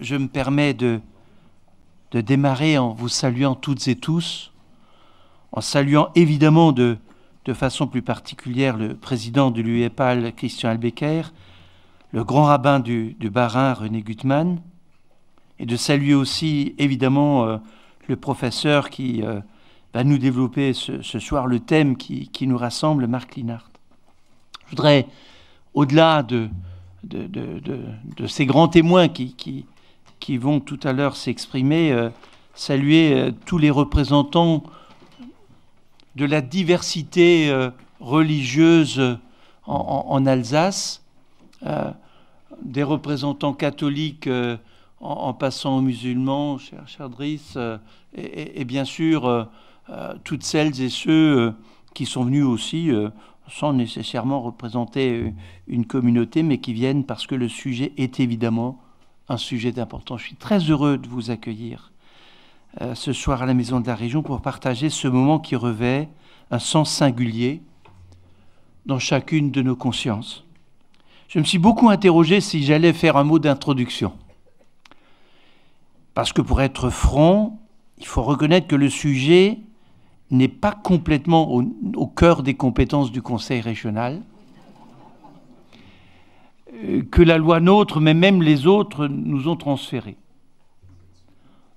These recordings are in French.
je, me permets de, démarrer en vous saluant toutes et tous, en saluant évidemment de, façon plus particulière le président de l'UEPAL, Christian Albecker, le grand rabbin du, du Barin, René Gutmann, et de saluer aussi évidemment euh, le professeur qui euh, va nous développer ce, soir le thème qui, nous rassemble, Marc Linhart. Je voudrais, au-delà de, ces grands témoins qui, qui vont tout à l'heure s'exprimer, euh, saluer euh, tous les représentants de la diversité euh, religieuse en, Alsace, des représentants catholiques en, passant aux musulmans, cher Chardris, et, bien sûr toutes celles et ceux qui sont venus aussi sans nécessairement représenter une communauté, mais qui viennent parce que le sujet est évidemment un sujet d'importance. Je suis très heureux de vous accueillir euh, ce soir à la Maison de la Région pour partager ce moment qui revêt un sens singulier dans chacune de nos consciences. Je me suis beaucoup interrogé si j'allais faire un mot d'introduction. Parce que pour être franc, il faut reconnaître que le sujet n'est pas complètement au cœur des compétences du Conseil régional que la loi nôtre, mais même les autres, nous ont transféré.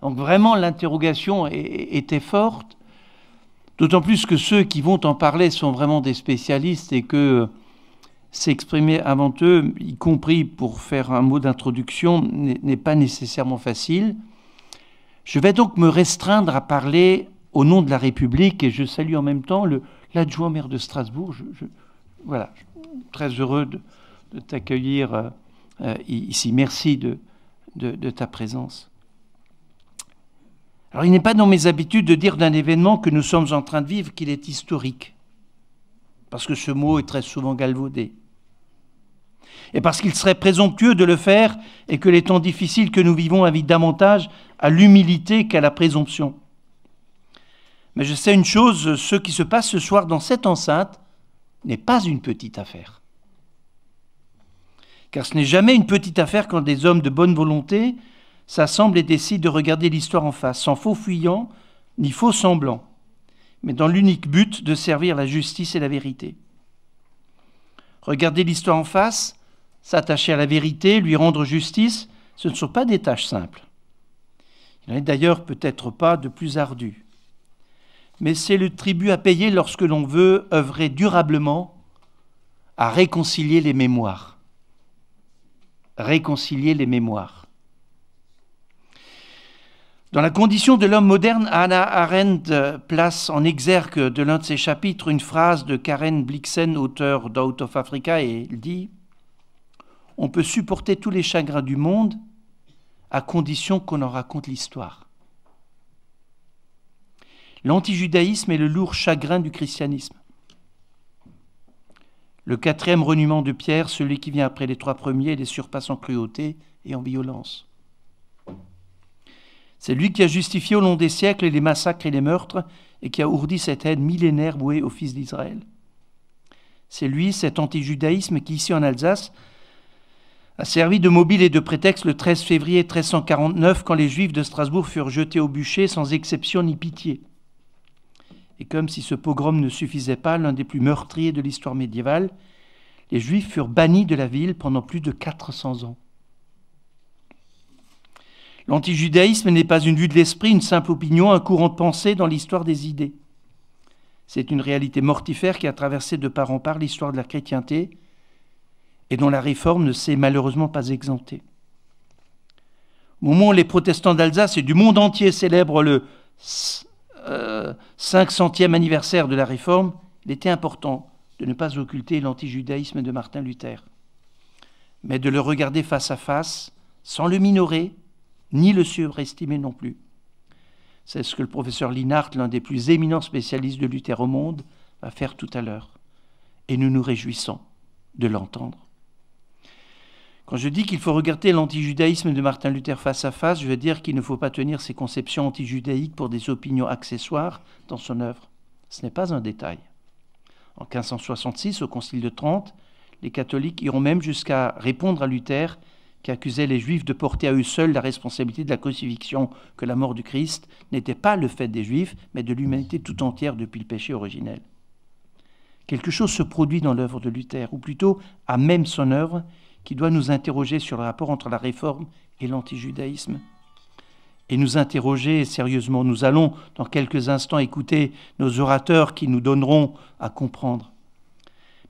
Donc vraiment, l'interrogation était forte, d'autant plus que ceux qui vont en parler sont vraiment des spécialistes et que euh, s'exprimer avant eux, y compris pour faire un mot d'introduction, n'est pas nécessairement facile. Je vais donc me restreindre à parler au nom de la République et je salue en même temps l'adjoint maire de Strasbourg. je, voilà, très heureux de, de t'accueillir euh, euh, ici. Merci de, ta présence. Alors il n'est pas dans mes habitudes de dire d'un événement que nous sommes en train de vivre qu'il est historique, parce que ce mot est très souvent galvaudé et parce qu'il serait présomptueux de le faire et que les temps difficiles que nous vivons invitent davantage à l'humilité qu'à la présomption. Mais je sais une chose, ce qui se passe ce soir dans cette enceinte n'est pas une petite affaire. Car ce n'est jamais une petite affaire quand des hommes de bonne volonté s'assemblent et décident de regarder l'histoire en face, sans faux fuyant ni faux semblant, mais dans l'unique but de servir la justice et la vérité. Regarder l'histoire en face, s'attacher à la vérité, lui rendre justice, ce ne sont pas des tâches simples. Il n'en est d'ailleurs peut-être pas de plus ardu. Mais c'est le tribut à payer lorsque l'on veut œuvrer durablement à réconcilier les mémoires réconcilier les mémoires. Dans la condition de l'homme moderne, Anna Arendt place en exergue de l'un de ses chapitres une phrase de Karen Blixen, auteur d'Out of Africa, et elle dit On peut supporter tous les chagrins du monde à condition qu'on en raconte l'histoire. L'antijudaïsme est le lourd chagrin du christianisme. Le quatrième renument de Pierre, celui qui vient après les trois premiers, les surpasse en cruauté et en violence. C'est lui qui a justifié au long des siècles les massacres et les meurtres et qui a ourdi cette haine millénaire bouée aux fils d'Israël. C'est lui, cet antijudaïsme qui, ici en Alsace, a servi de mobile et de prétexte le 13 février 1349 quand les Juifs de Strasbourg furent jetés au bûcher sans exception ni pitié. Et comme si ce pogrom ne suffisait pas, l'un des plus meurtriers de l'histoire médiévale, les Juifs furent bannis de la ville pendant plus de 400 ans. L'antijudaïsme n'est pas une vue de l'esprit, une simple opinion, un courant de pensée dans l'histoire des idées. C'est une réalité mortifère qui a traversé de part en part l'histoire de la chrétienté et dont la réforme ne s'est malheureusement pas exemptée. Au moment où les protestants d'Alsace et du monde entier célèbrent le 500e euh, anniversaire de la Réforme, il était important de ne pas occulter l'antijudaïsme de Martin Luther, mais de le regarder face à face, sans le minorer, ni le surestimer non plus. C'est ce que le professeur Linhart, l'un des plus éminents spécialistes de Luther au monde, va faire tout à l'heure. Et nous nous réjouissons de l'entendre. Quand je dis qu'il faut regarder l'antijudaïsme de Martin Luther face à face, je veux dire qu'il ne faut pas tenir ses conceptions antijudaïques pour des opinions accessoires dans son œuvre. Ce n'est pas un détail. En 1566, au Concile de Trente, les catholiques iront même jusqu'à répondre à Luther qui accusait les juifs de porter à eux seuls la responsabilité de la crucifixion, que la mort du Christ n'était pas le fait des juifs, mais de l'humanité tout entière depuis le péché originel. Quelque chose se produit dans l'œuvre de Luther, ou plutôt à même son œuvre, qui doit nous interroger sur le rapport entre la réforme et l'antijudaïsme. Et nous interroger sérieusement. Nous allons dans quelques instants écouter nos orateurs qui nous donneront à comprendre.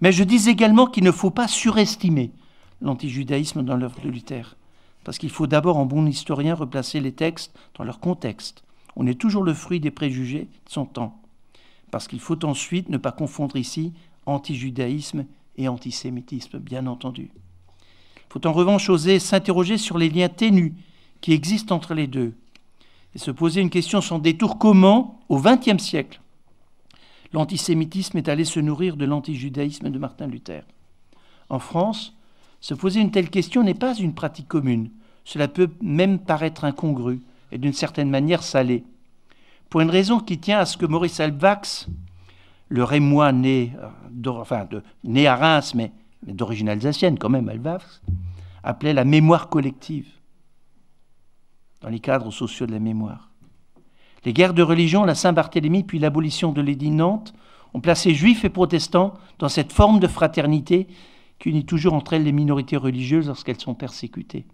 Mais je dis également qu'il ne faut pas surestimer l'antijudaïsme dans l'œuvre de Luther, parce qu'il faut d'abord, en bon historien, replacer les textes dans leur contexte. On est toujours le fruit des préjugés de son temps, parce qu'il faut ensuite ne pas confondre ici antijudaïsme et antisémitisme, bien entendu faut en revanche oser s'interroger sur les liens ténus qui existent entre les deux et se poser une question sans détour comment, au XXe siècle, l'antisémitisme est allé se nourrir de l'antijudaïsme de Martin Luther. En France, se poser une telle question n'est pas une pratique commune. Cela peut même paraître incongru et d'une certaine manière salé. Pour une raison qui tient à ce que Maurice Alvax, le Rémois né, euh, né à Reims, mais d'origine alsacienne quand même, Alvars appelait la mémoire collective, dans les cadres sociaux de la mémoire. Les guerres de religion, la Saint-Barthélemy, puis l'abolition de l'édit Nantes, ont placé juifs et protestants dans cette forme de fraternité qui unit toujours entre elles les minorités religieuses lorsqu'elles sont persécutées.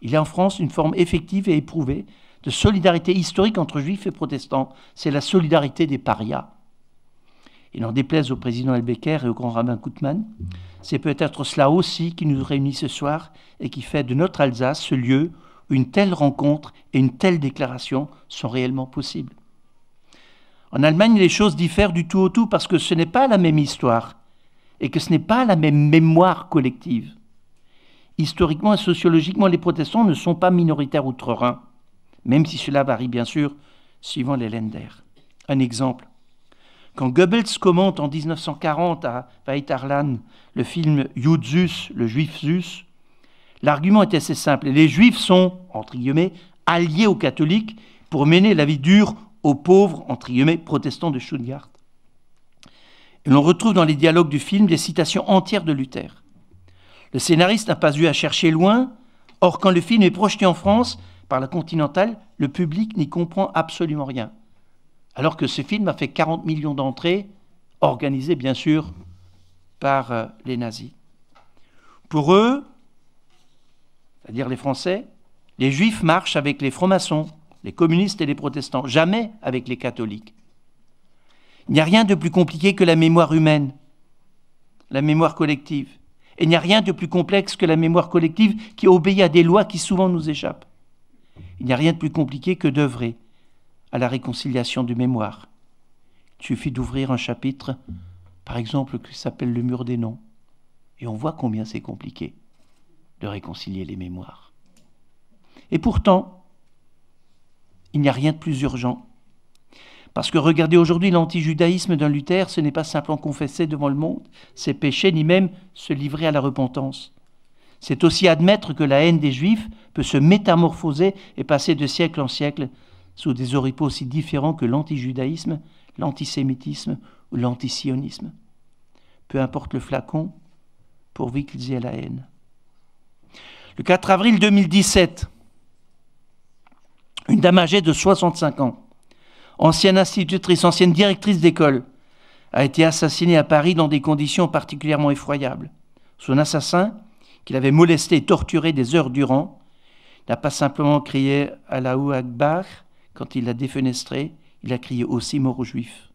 Il y a en France une forme effective et éprouvée de solidarité historique entre juifs et protestants. C'est la solidarité des parias. Il en déplaise au président Elbecker et au grand rabbin Koutman, c'est peut-être cela aussi qui nous réunit ce soir et qui fait de notre Alsace ce lieu où une telle rencontre et une telle déclaration sont réellement possibles. En Allemagne, les choses diffèrent du tout au tout parce que ce n'est pas la même histoire et que ce n'est pas la même mémoire collective. Historiquement et sociologiquement, les protestants ne sont pas minoritaires outre-Rhin, même si cela varie bien sûr suivant les Länder. Un exemple, quand Goebbels commente en 1940 à Veit le film Judzus, le juif Zus, l'argument est assez simple. Les juifs sont, entre guillemets, alliés aux catholiques pour mener la vie dure aux pauvres, entre guillemets, protestants de Stuttgart. Et l'on retrouve dans les dialogues du film des citations entières de Luther. Le scénariste n'a pas eu à chercher loin, or quand le film est projeté en France par la Continentale, le public n'y comprend absolument rien. Alors que ce film a fait 40 millions d'entrées, organisées bien sûr par euh, les nazis. Pour eux, c'est-à-dire les Français, les Juifs marchent avec les francs-maçons, les communistes et les protestants, jamais avec les catholiques. Il n'y a rien de plus compliqué que la mémoire humaine, la mémoire collective. Et il n'y a rien de plus complexe que la mémoire collective qui obéit à des lois qui souvent nous échappent. Il n'y a rien de plus compliqué que d'œuvrer à la réconciliation du mémoire. Il suffit d'ouvrir un chapitre, par exemple, qui s'appelle Le mur des noms, et on voit combien c'est compliqué de réconcilier les mémoires. Et pourtant, il n'y a rien de plus urgent. Parce que regarder aujourd'hui l'antijudaïsme d'un Luther, ce n'est pas simplement confesser devant le monde ses péchés, ni même se livrer à la repentance. C'est aussi admettre que la haine des Juifs peut se métamorphoser et passer de siècle en siècle sous des oripeaux aussi différents que l'antijudaïsme, l'antisémitisme ou l'antisionisme. Peu importe le flacon, pourvu qu'ils aient la haine. Le 4 avril 2017, une dame âgée de 65 ans, ancienne institutrice, ancienne directrice d'école, a été assassinée à Paris dans des conditions particulièrement effroyables. Son assassin, qu'il avait molesté et torturé des heures durant, n'a pas simplement crié Allahu Akbar, quand il l'a défenestré, il a crié aussi mort aux Juifs,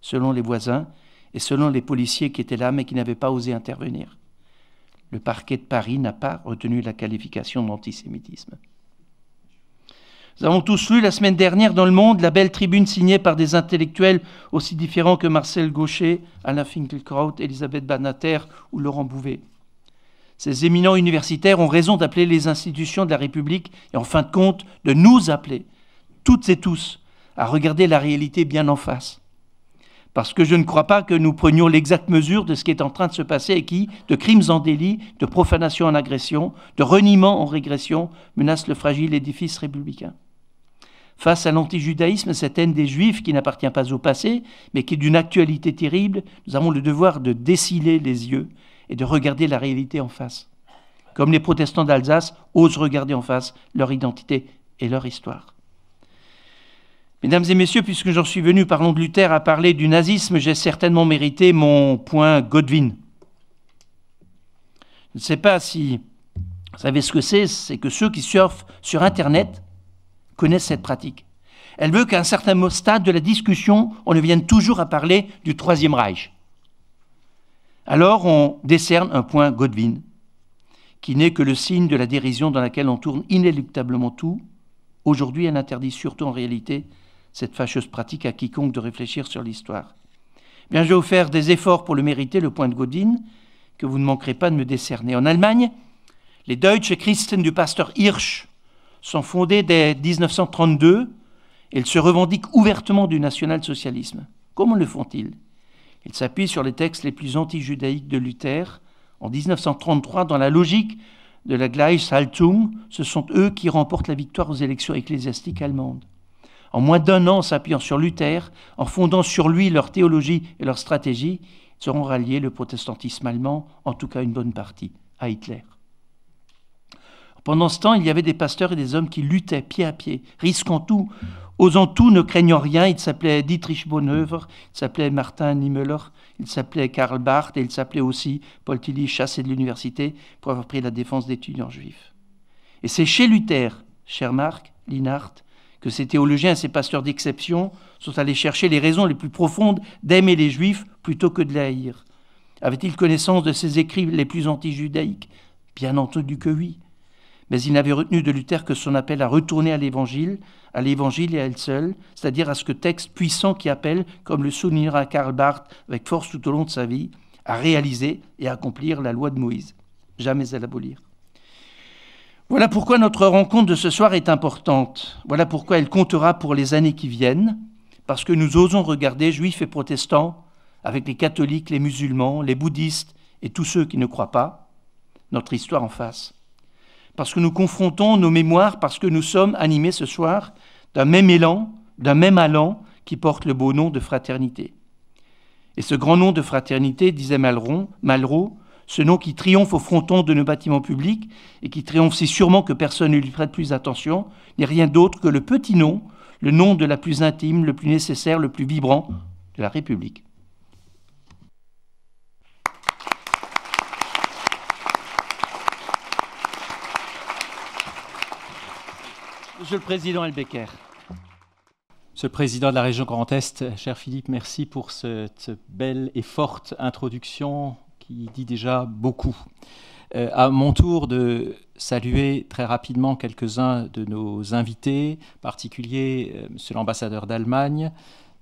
selon les voisins et selon les policiers qui étaient là mais qui n'avaient pas osé intervenir. Le parquet de Paris n'a pas retenu la qualification d'antisémitisme. Nous avons tous lu la semaine dernière dans Le Monde la belle tribune signée par des intellectuels aussi différents que Marcel Gaucher, Alain Finkelkraut, Elisabeth Banater ou Laurent Bouvet. Ces éminents universitaires ont raison d'appeler les institutions de la République et en fin de compte de nous appeler toutes et tous, à regarder la réalité bien en face. Parce que je ne crois pas que nous prenions l'exacte mesure de ce qui est en train de se passer et qui, de crimes en délit, de profanation en agression, de reniement en régression, menace le fragile édifice républicain. Face à l'antijudaïsme, cette haine des juifs qui n'appartient pas au passé, mais qui est d'une actualité terrible, nous avons le devoir de déciler les yeux et de regarder la réalité en face. Comme les protestants d'Alsace osent regarder en face leur identité et leur histoire. Mesdames et messieurs, puisque j'en suis venu, parlons de Luther, à parler du nazisme, j'ai certainement mérité mon point Godwin. Je ne sais pas si vous savez ce que c'est, c'est que ceux qui surfent sur Internet connaissent cette pratique. Elle veut qu'à un certain stade de la discussion, on ne vienne toujours à parler du Troisième Reich. Alors on décerne un point Godwin, qui n'est que le signe de la dérision dans laquelle on tourne inéluctablement tout, aujourd'hui elle interdit surtout en réalité cette fâcheuse pratique à quiconque de réfléchir sur l'histoire. Bien, vous faire des efforts pour le mériter, le point de Godin, que vous ne manquerez pas de me décerner. En Allemagne, les Deutsche Christen du pasteur Hirsch sont fondés dès 1932 et ils se revendiquent ouvertement du national-socialisme. Comment le font-ils Ils s'appuient sur les textes les plus anti-judaïques de Luther. En 1933, dans la logique de la Gleichschaltung, ce sont eux qui remportent la victoire aux élections ecclésiastiques allemandes. En moins d'un an, s'appuyant sur Luther, en fondant sur lui leur théologie et leur stratégie, ils ralliés le protestantisme allemand, en tout cas une bonne partie, à Hitler. Pendant ce temps, il y avait des pasteurs et des hommes qui luttaient pied à pied, risquant tout, osant tout, ne craignant rien. Il s'appelait Dietrich Bonhoeffer, il s'appelait Martin Niemöller, il s'appelait Karl Barth et il s'appelait aussi Paul Tillich, chassé de l'université pour avoir pris la défense d'étudiants juifs. Et c'est chez Luther, cher Marc, Linhart, que ces théologiens et ces pasteurs d'exception sont allés chercher les raisons les plus profondes d'aimer les Juifs plutôt que de les haïr. Avaient-ils connaissance de ces écrits les plus anti-judaïques Bien entendu que oui. Mais il n'avait retenu de Luther que son appel à retourner à l'Évangile, à l'Évangile et à elle seule, c'est-à-dire à ce que texte puissant qui appelle, comme le soulignera Karl Barth avec force tout au long de sa vie, à réaliser et à accomplir la loi de Moïse, jamais à l'abolir. Voilà pourquoi notre rencontre de ce soir est importante. Voilà pourquoi elle comptera pour les années qui viennent, parce que nous osons regarder juifs et protestants, avec les catholiques, les musulmans, les bouddhistes et tous ceux qui ne croient pas, notre histoire en face. Parce que nous confrontons nos mémoires, parce que nous sommes animés ce soir d'un même élan, d'un même allant qui porte le beau nom de fraternité. Et ce grand nom de fraternité, disait Malraux, ce nom qui triomphe au fronton de nos bâtiments publics et qui triomphe si sûrement que personne ne lui prête plus attention, n'est rien d'autre que le petit nom, le nom de la plus intime, le plus nécessaire, le plus vibrant de la République. Monsieur le Président Elbecker. Monsieur le Président de la région Grand Est, cher Philippe, merci pour cette belle et forte introduction il dit déjà beaucoup. Euh, à mon tour de saluer très rapidement quelques-uns de nos invités, en particulier M. Euh, monsieur l'ambassadeur d'Allemagne,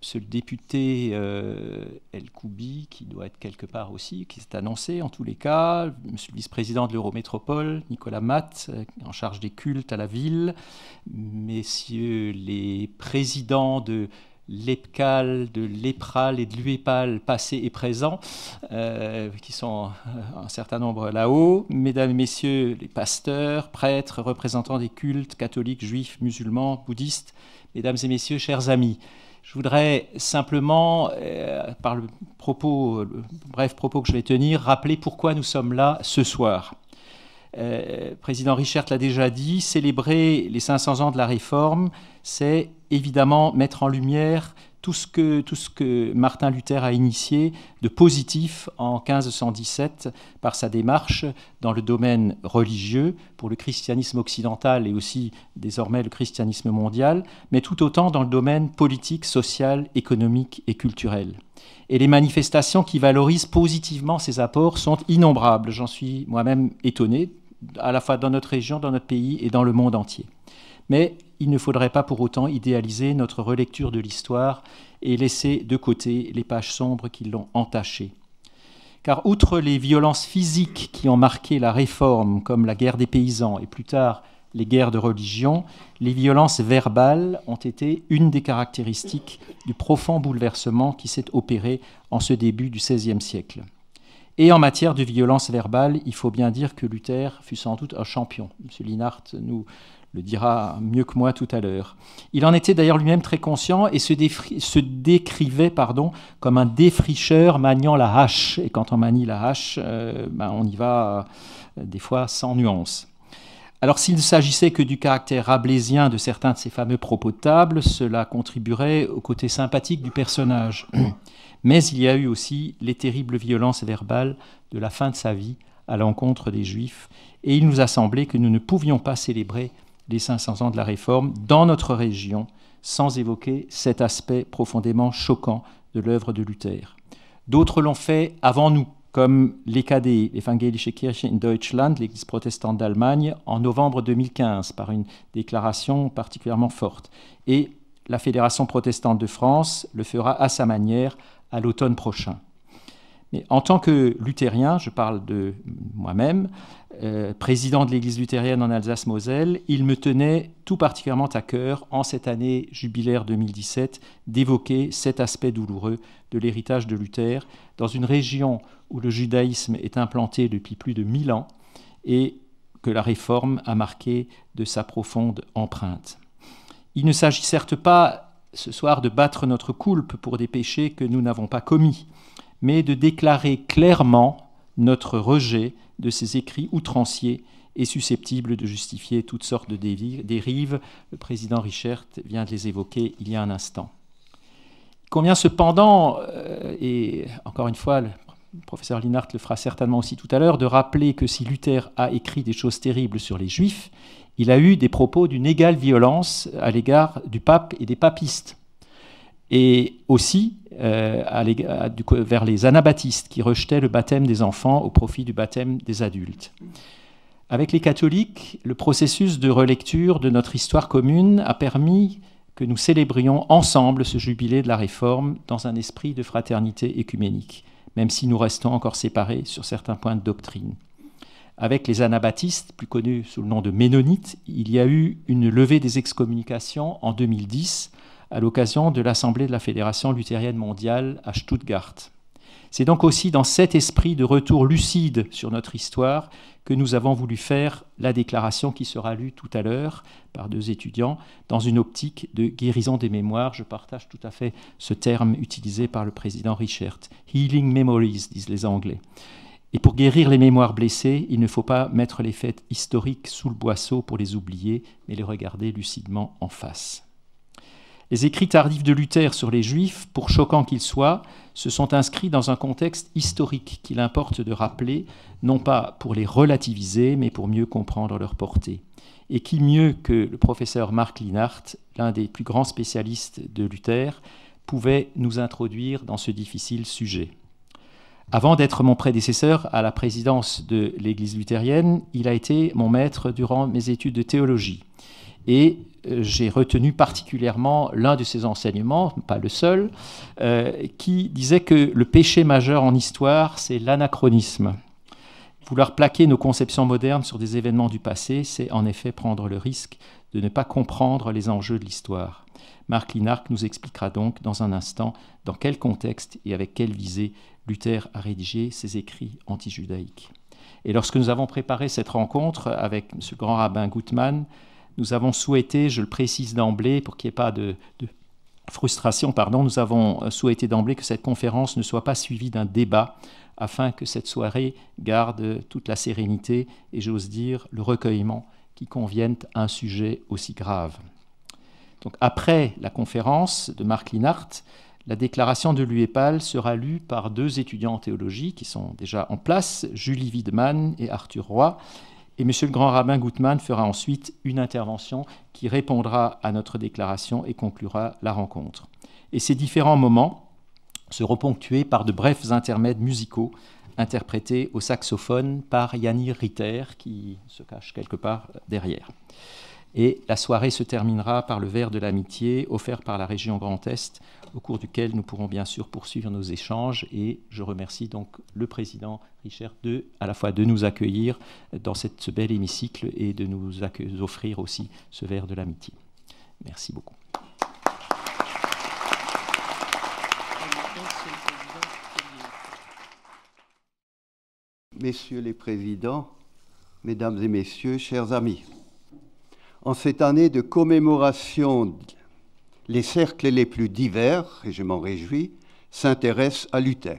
M. le député euh, El Koubi, qui doit être quelque part aussi, qui s'est annoncé en tous les cas, Monsieur le vice-président de l'Eurométropole, Nicolas Matt, en charge des cultes à la ville, Messieurs les présidents de l'EPCAL, de l'EPRAL et de l'UEPAL passé et présent, euh, qui sont euh, un certain nombre là-haut. Mesdames et messieurs, les pasteurs, prêtres, représentants des cultes catholiques, juifs, musulmans, bouddhistes, mesdames et messieurs, chers amis, je voudrais simplement, euh, par le, propos, bref propos que je vais tenir, rappeler pourquoi nous sommes là ce soir. président Richard l'a déjà dit, célébrer les 500 ans de la Réforme, c'est évidemment mettre en lumière tout ce, que, tout ce que Martin Luther a initié de positif en 1517 par sa démarche dans le domaine religieux pour le christianisme occidental et aussi désormais le christianisme mondial, mais tout autant dans le domaine politique, social, économique et culturel. Et les manifestations qui valorisent positivement ces apports sont innombrables. J'en suis moi-même étonné, à la fois dans notre région, dans notre pays et dans le monde entier. Mais il ne faudrait pas pour autant idéaliser notre relecture de l'histoire et laisser de côté les pages sombres qui l'ont entachée. Car outre les violences physiques qui ont marqué la réforme, comme la guerre des paysans et plus tard les guerres de religion, les violences verbales ont été une des caractéristiques du profond bouleversement qui s'est opéré en ce début du XVIe siècle. Et en matière de violence verbale, il faut bien dire que Luther fut sans doute un champion. M. Linhart nous le dira mieux que moi tout à l'heure. Il en était d'ailleurs lui-même très conscient et se, décrivait pardon, comme un défricheur maniant la hache. Et quand on manie la hache, euh, ben, on y va euh, des fois sans nuance. Alors s'il ne s'agissait que du caractère ablésien de certains de ces fameux propos de table, cela contribuerait au côté sympathique du personnage. Mais il y a eu aussi les terribles violences verbales de la fin de sa vie à l'encontre des Juifs, et il nous a semblé que nous ne pouvions pas célébrer les 500 ans de la Réforme dans notre région, sans évoquer cet aspect profondément choquant de l'œuvre de Luther. D'autres l'ont fait avant nous, comme l'EKD, Evangelische Kirche in Deutschland, l'Église protestante d'Allemagne, en novembre 2015, par une déclaration particulièrement forte. Et la Fédération protestante de France le fera à sa manière à l'automne prochain. Mais en tant que luthérien, je parle de moi-même, euh, président de l'Église luthérienne en Alsace-Moselle, il me tenait tout particulièrement à cœur, en cette année jubilaire 2017, d'évoquer cet aspect douloureux de l'héritage de Luther dans une région où le judaïsme est implanté depuis plus de 1000 ans et que la réforme a marqué de sa profonde empreinte. Il ne s'agit certes pas ce soir de battre notre coulpe pour des péchés que nous n'avons pas commis, mais de déclarer clairement notre rejet de ses écrits outranciers et susceptibles de justifier toutes sortes de dérives. Le président Richert vient de les évoquer il y a un instant. Il convient cependant, euh, et encore une fois, le professeur Linhart le fera certainement aussi tout à l'heure, de rappeler que si Luther a écrit des choses terribles sur les juifs, il a eu des propos d'une égale violence à l'égard du pape et des papistes et aussi euh, vers les anabaptistes qui rejetaient le baptême des enfants au profit du baptême des adultes. Avec les catholiques, le processus de relecture de notre histoire commune a permis que nous célébrions ensemble ce jubilé de la Réforme dans un esprit de fraternité écuménique, même si nous restons encore séparés sur certains points de doctrine. Avec les anabaptistes, plus connus sous le nom de Ménonites, il y a eu une levée des excommunications en 2010 à l'occasion de l'Assemblée de la Fédération luthérienne mondiale à Stuttgart. C'est donc aussi dans cet esprit de retour lucide sur notre histoire que nous avons voulu faire la déclaration qui sera lue tout à l'heure par deux étudiants dans une optique de guérison des mémoires. Je partage tout à fait ce terme utilisé par le président Richard. « Healing memories, disent les Anglais. Et pour guérir les mémoires blessées, il ne faut pas mettre les faits historiques sous le boisseau pour les oublier, mais les regarder lucidement en face. Les écrits tardifs de Luther sur les Juifs, pour choquants qu'ils soient, se sont inscrits dans un contexte historique qu'il importe de rappeler, non pas pour les relativiser, mais pour mieux comprendre leur portée. Et qui mieux que le professeur Marc Linhart, l'un des plus grands spécialistes de Luther, pouvait nous introduire dans ce difficile sujet. Avant d'être mon prédécesseur à la présidence de l'Église luthérienne, il a été mon maître durant mes études de théologie. Et euh, j'ai retenu particulièrement l'un de ses enseignements, pas le seul, euh, qui disait que le péché majeur en histoire, c'est l'anachronisme. Vouloir plaquer nos conceptions modernes sur des événements du passé, c'est en effet prendre le risque de ne pas comprendre les enjeux de l'histoire. Marc Linarc nous expliquera donc dans un instant dans quel contexte et avec quelle visée Luther a rédigé ses écrits antijudaïques. Et lorsque nous avons préparé cette rencontre avec ce grand rabbin Gutmann, nous avons souhaité, je le précise d'emblée pour qu'il n'y ait pas de, frustration, pardon, nous avons euh, souhaité d'emblée que cette conférence ne soit pas suivie d'un débat afin que cette soirée garde toute la sérénité et j'ose dire le recueillement qui conviennent à un sujet aussi grave. Donc après la conférence de Marc Linhart, la déclaration de l'UEPAL sera lue par deux étudiants en théologie qui sont déjà en place, Julie Wiedemann et Arthur Roy, et M. le grand rabbin Gutmann fera ensuite une intervention qui répondra à notre déclaration et conclura la rencontre. Et ces différents moments seront ponctués par de brefs intermèdes musicaux interprétés au saxophone par Yannir Ritter, qui se cache quelque part derrière. Et la soirée se terminera par le verre de l'amitié offert par la région Grand Est au cours duquel nous pourrons bien sûr poursuivre nos échanges. Et je remercie donc le président Richard de, à la fois de nous accueillir dans cette, ce bel hémicycle et de nous offrir aussi ce verre de l'amitié. Merci beaucoup. Messieurs les présidents, Mesdames et Messieurs, chers amis, en cette année de commémoration les cercles les plus divers, et je m'en réjouis, s'intéressent à Luther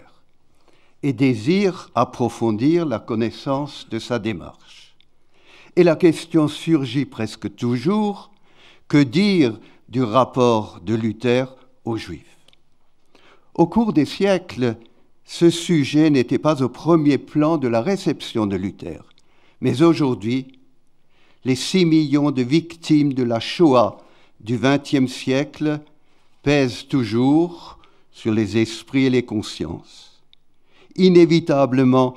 et désirent approfondir la connaissance de sa démarche. Et la question surgit presque toujours, que dire du rapport de Luther aux Juifs Au cours des siècles, ce sujet n'était pas au premier plan de la réception de Luther, mais aujourd'hui, les 6 millions de victimes de la Shoah du XXe siècle pèse toujours sur les esprits et les consciences. Inévitablement,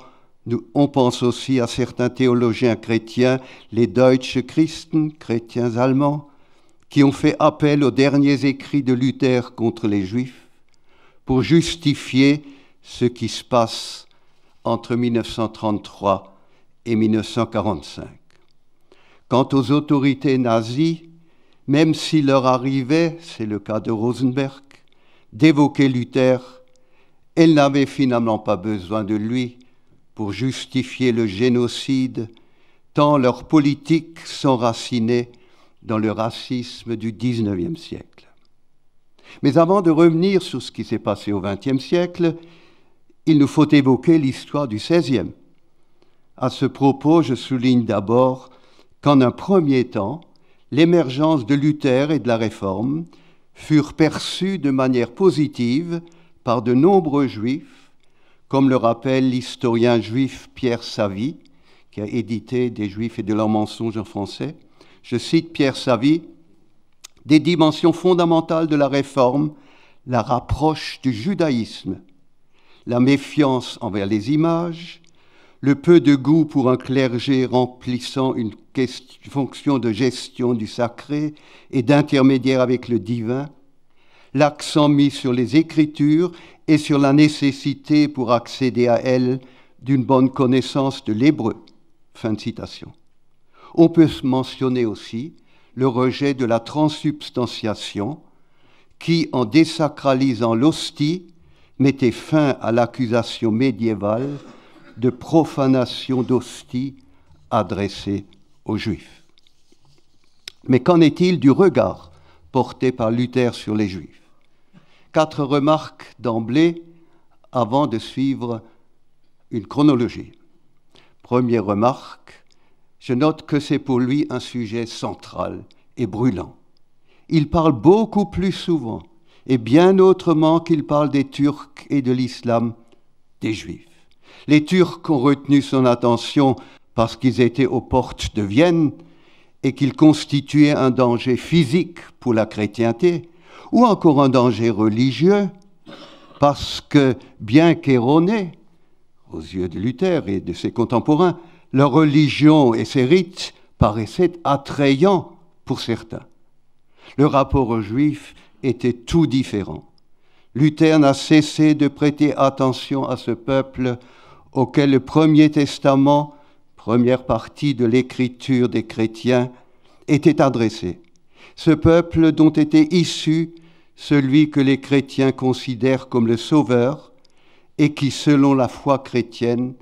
on pense aussi à certains théologiens chrétiens, les Deutsche Christen, chrétiens allemands, qui ont fait appel aux derniers écrits de Luther contre les Juifs pour justifier ce qui se passe entre 1933 et 1945. Quant aux autorités nazies, même s'il leur arrivait, c'est le cas de Rosenberg, d'évoquer Luther, elles n'avaient finalement pas besoin de lui pour justifier le génocide, tant leurs politique s'enracinait dans le racisme du XIXe siècle. Mais avant de revenir sur ce qui s'est passé au XXe siècle, il nous faut évoquer l'histoire du XVIe. À ce propos, je souligne d'abord qu'en un premier temps, l'émergence de Luther et de la Réforme furent perçues de manière positive par de nombreux juifs, comme le rappelle l'historien juif Pierre Savy, qui a édité Des Juifs et de leurs mensonges en français. Je cite Pierre Savy Des dimensions fondamentales de la Réforme, la rapproche du judaïsme, la méfiance envers les images, le peu de goût pour un clergé remplissant une fonction de gestion du sacré et d'intermédiaire avec le divin, l'accent mis sur les Écritures et sur la nécessité pour accéder à elles d'une bonne connaissance de l'hébreu. Fin de citation. On peut mentionner aussi le rejet de la transsubstantiation qui, en désacralisant l'hostie, mettait fin à l'accusation médiévale de profanation d'hostie adressée aux Juifs. Mais qu'en est-il du regard porté par Luther sur les Juifs Quatre remarques d'emblée avant de suivre une chronologie. Première remarque, je note que c'est pour lui un sujet central et brûlant. Il parle beaucoup plus souvent et bien autrement qu'il parle des Turcs et de l'islam des Juifs. Les Turcs ont retenu son attention parce qu'ils étaient aux portes de Vienne et qu'ils constituaient un danger physique pour la chrétienté, ou encore un danger religieux, parce que, bien qu'erronés aux yeux de Luther et de ses contemporains, leur religion et ses rites paraissaient attrayants pour certains. Le rapport aux Juifs était tout différent. Luther n'a cessé de prêter attention à ce peuple auquel le Premier Testament, première partie de l'écriture des chrétiens, était adressé. Ce peuple dont était issu celui que les chrétiens considèrent comme le Sauveur et qui, selon la foi chrétienne,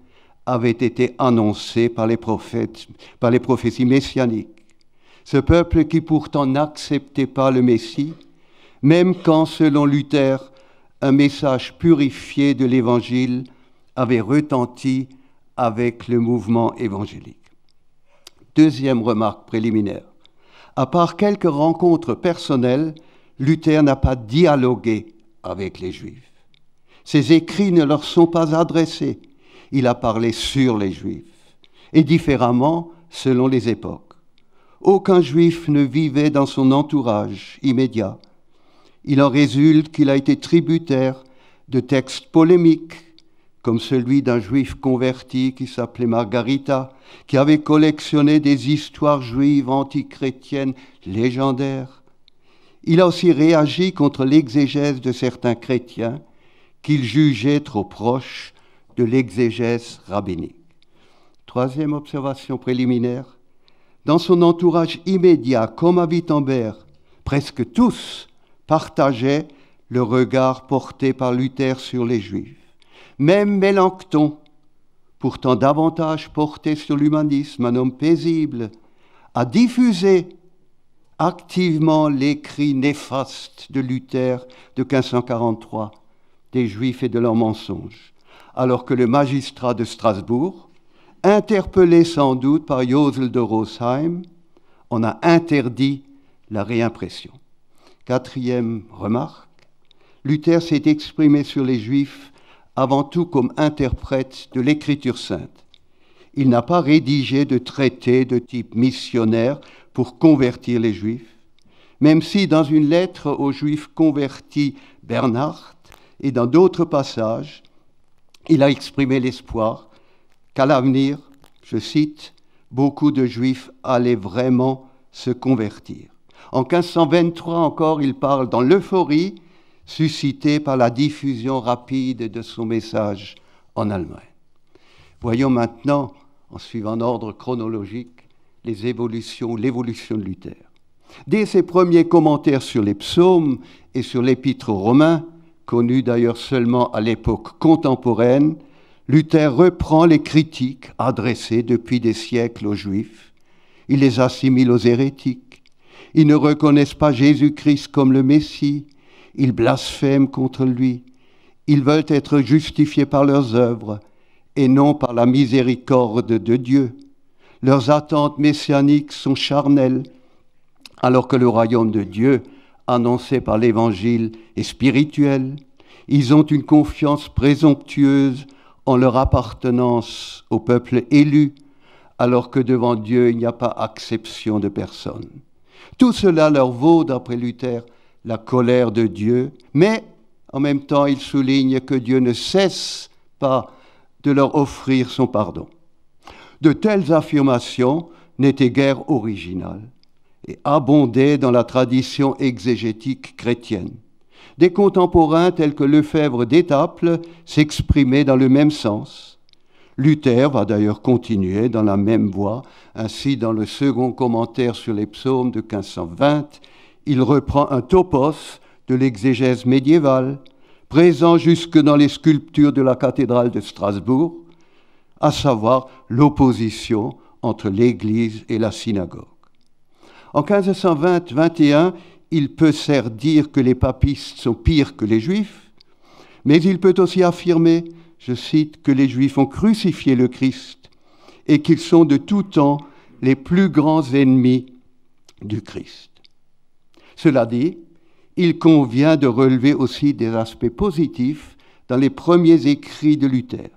avait été annoncé par les prophètes, par les prophéties messianiques. Ce peuple qui pourtant n'acceptait pas le Messie, même quand, selon Luther, un message purifié de l'Évangile avait retenti avec le mouvement évangélique. Deuxième remarque préliminaire. À part quelques rencontres personnelles, Luther n'a pas dialogué avec les Juifs. Ses écrits ne leur sont pas adressés. Il a parlé sur les Juifs, et différemment selon les époques. Aucun Juif ne vivait dans son entourage immédiat. Il en résulte qu'il a été tributaire de textes polémiques comme celui d'un juif converti qui s'appelait Margarita, qui avait collectionné des histoires juives antichrétiennes légendaires. Il a aussi réagi contre l'exégèse de certains chrétiens qu'il jugeait trop proche de l'exégèse rabbinique. Troisième observation préliminaire, dans son entourage immédiat comme à Wittenberg, presque tous partageaient le regard porté par Luther sur les Juifs. Même Mélenchon, pourtant davantage porté sur l'humanisme, un homme paisible, a diffusé activement l'écrit néfaste de Luther de 1543 des Juifs et de leurs mensonges, alors que le magistrat de Strasbourg, interpellé sans doute par Josel de Rosheim, en a interdit la réimpression. Quatrième remarque, Luther s'est exprimé sur les Juifs avant tout comme interprète de l'Écriture sainte. Il n'a pas rédigé de traité de type missionnaire pour convertir les Juifs, même si dans une lettre aux Juifs convertis Bernard et dans d'autres passages, il a exprimé l'espoir qu'à l'avenir, je cite, beaucoup de Juifs allaient vraiment se convertir. En 1523 encore, il parle dans l'euphorie suscité par la diffusion rapide de son message en Allemagne. Voyons maintenant, en suivant l'ordre chronologique, les évolutions, l'évolution de Luther. Dès ses premiers commentaires sur les psaumes et sur l'épître aux Romains, connus d'ailleurs seulement à l'époque contemporaine, Luther reprend les critiques adressées depuis des siècles aux Juifs. Il les assimile aux hérétiques. Ils ne reconnaissent pas Jésus-Christ comme le Messie ils blasphèment contre lui. Ils veulent être justifiés par leurs œuvres et non par la miséricorde de Dieu. Leurs attentes messianiques sont charnelles, alors que le royaume de Dieu, annoncé par l'Évangile, est spirituel. Ils ont une confiance présomptueuse en leur appartenance au peuple élu, alors que devant Dieu il n'y a pas acception de personne. Tout cela leur vaut, d'après Luther, la colère de Dieu, mais en même temps il souligne que Dieu ne cesse pas de leur offrir son pardon. De telles affirmations n'étaient guère originales et abondaient dans la tradition exégétique chrétienne. Des contemporains tels que Lefebvre d'Étaples s'exprimaient dans le même sens. Luther va d'ailleurs continuer dans la même voie, ainsi dans le second commentaire sur les psaumes de 1520, il reprend un topos de l'exégèse médiévale, présent jusque dans les sculptures de la cathédrale de Strasbourg, à savoir l'opposition entre l'Église et la synagogue. En 1520-21, il peut certes dire que les papistes sont pires que les juifs, mais il peut aussi affirmer, je cite, que les juifs ont crucifié le Christ et qu'ils sont de tout temps les plus grands ennemis du Christ. Cela dit, il convient de relever aussi des aspects positifs dans les premiers écrits de Luther.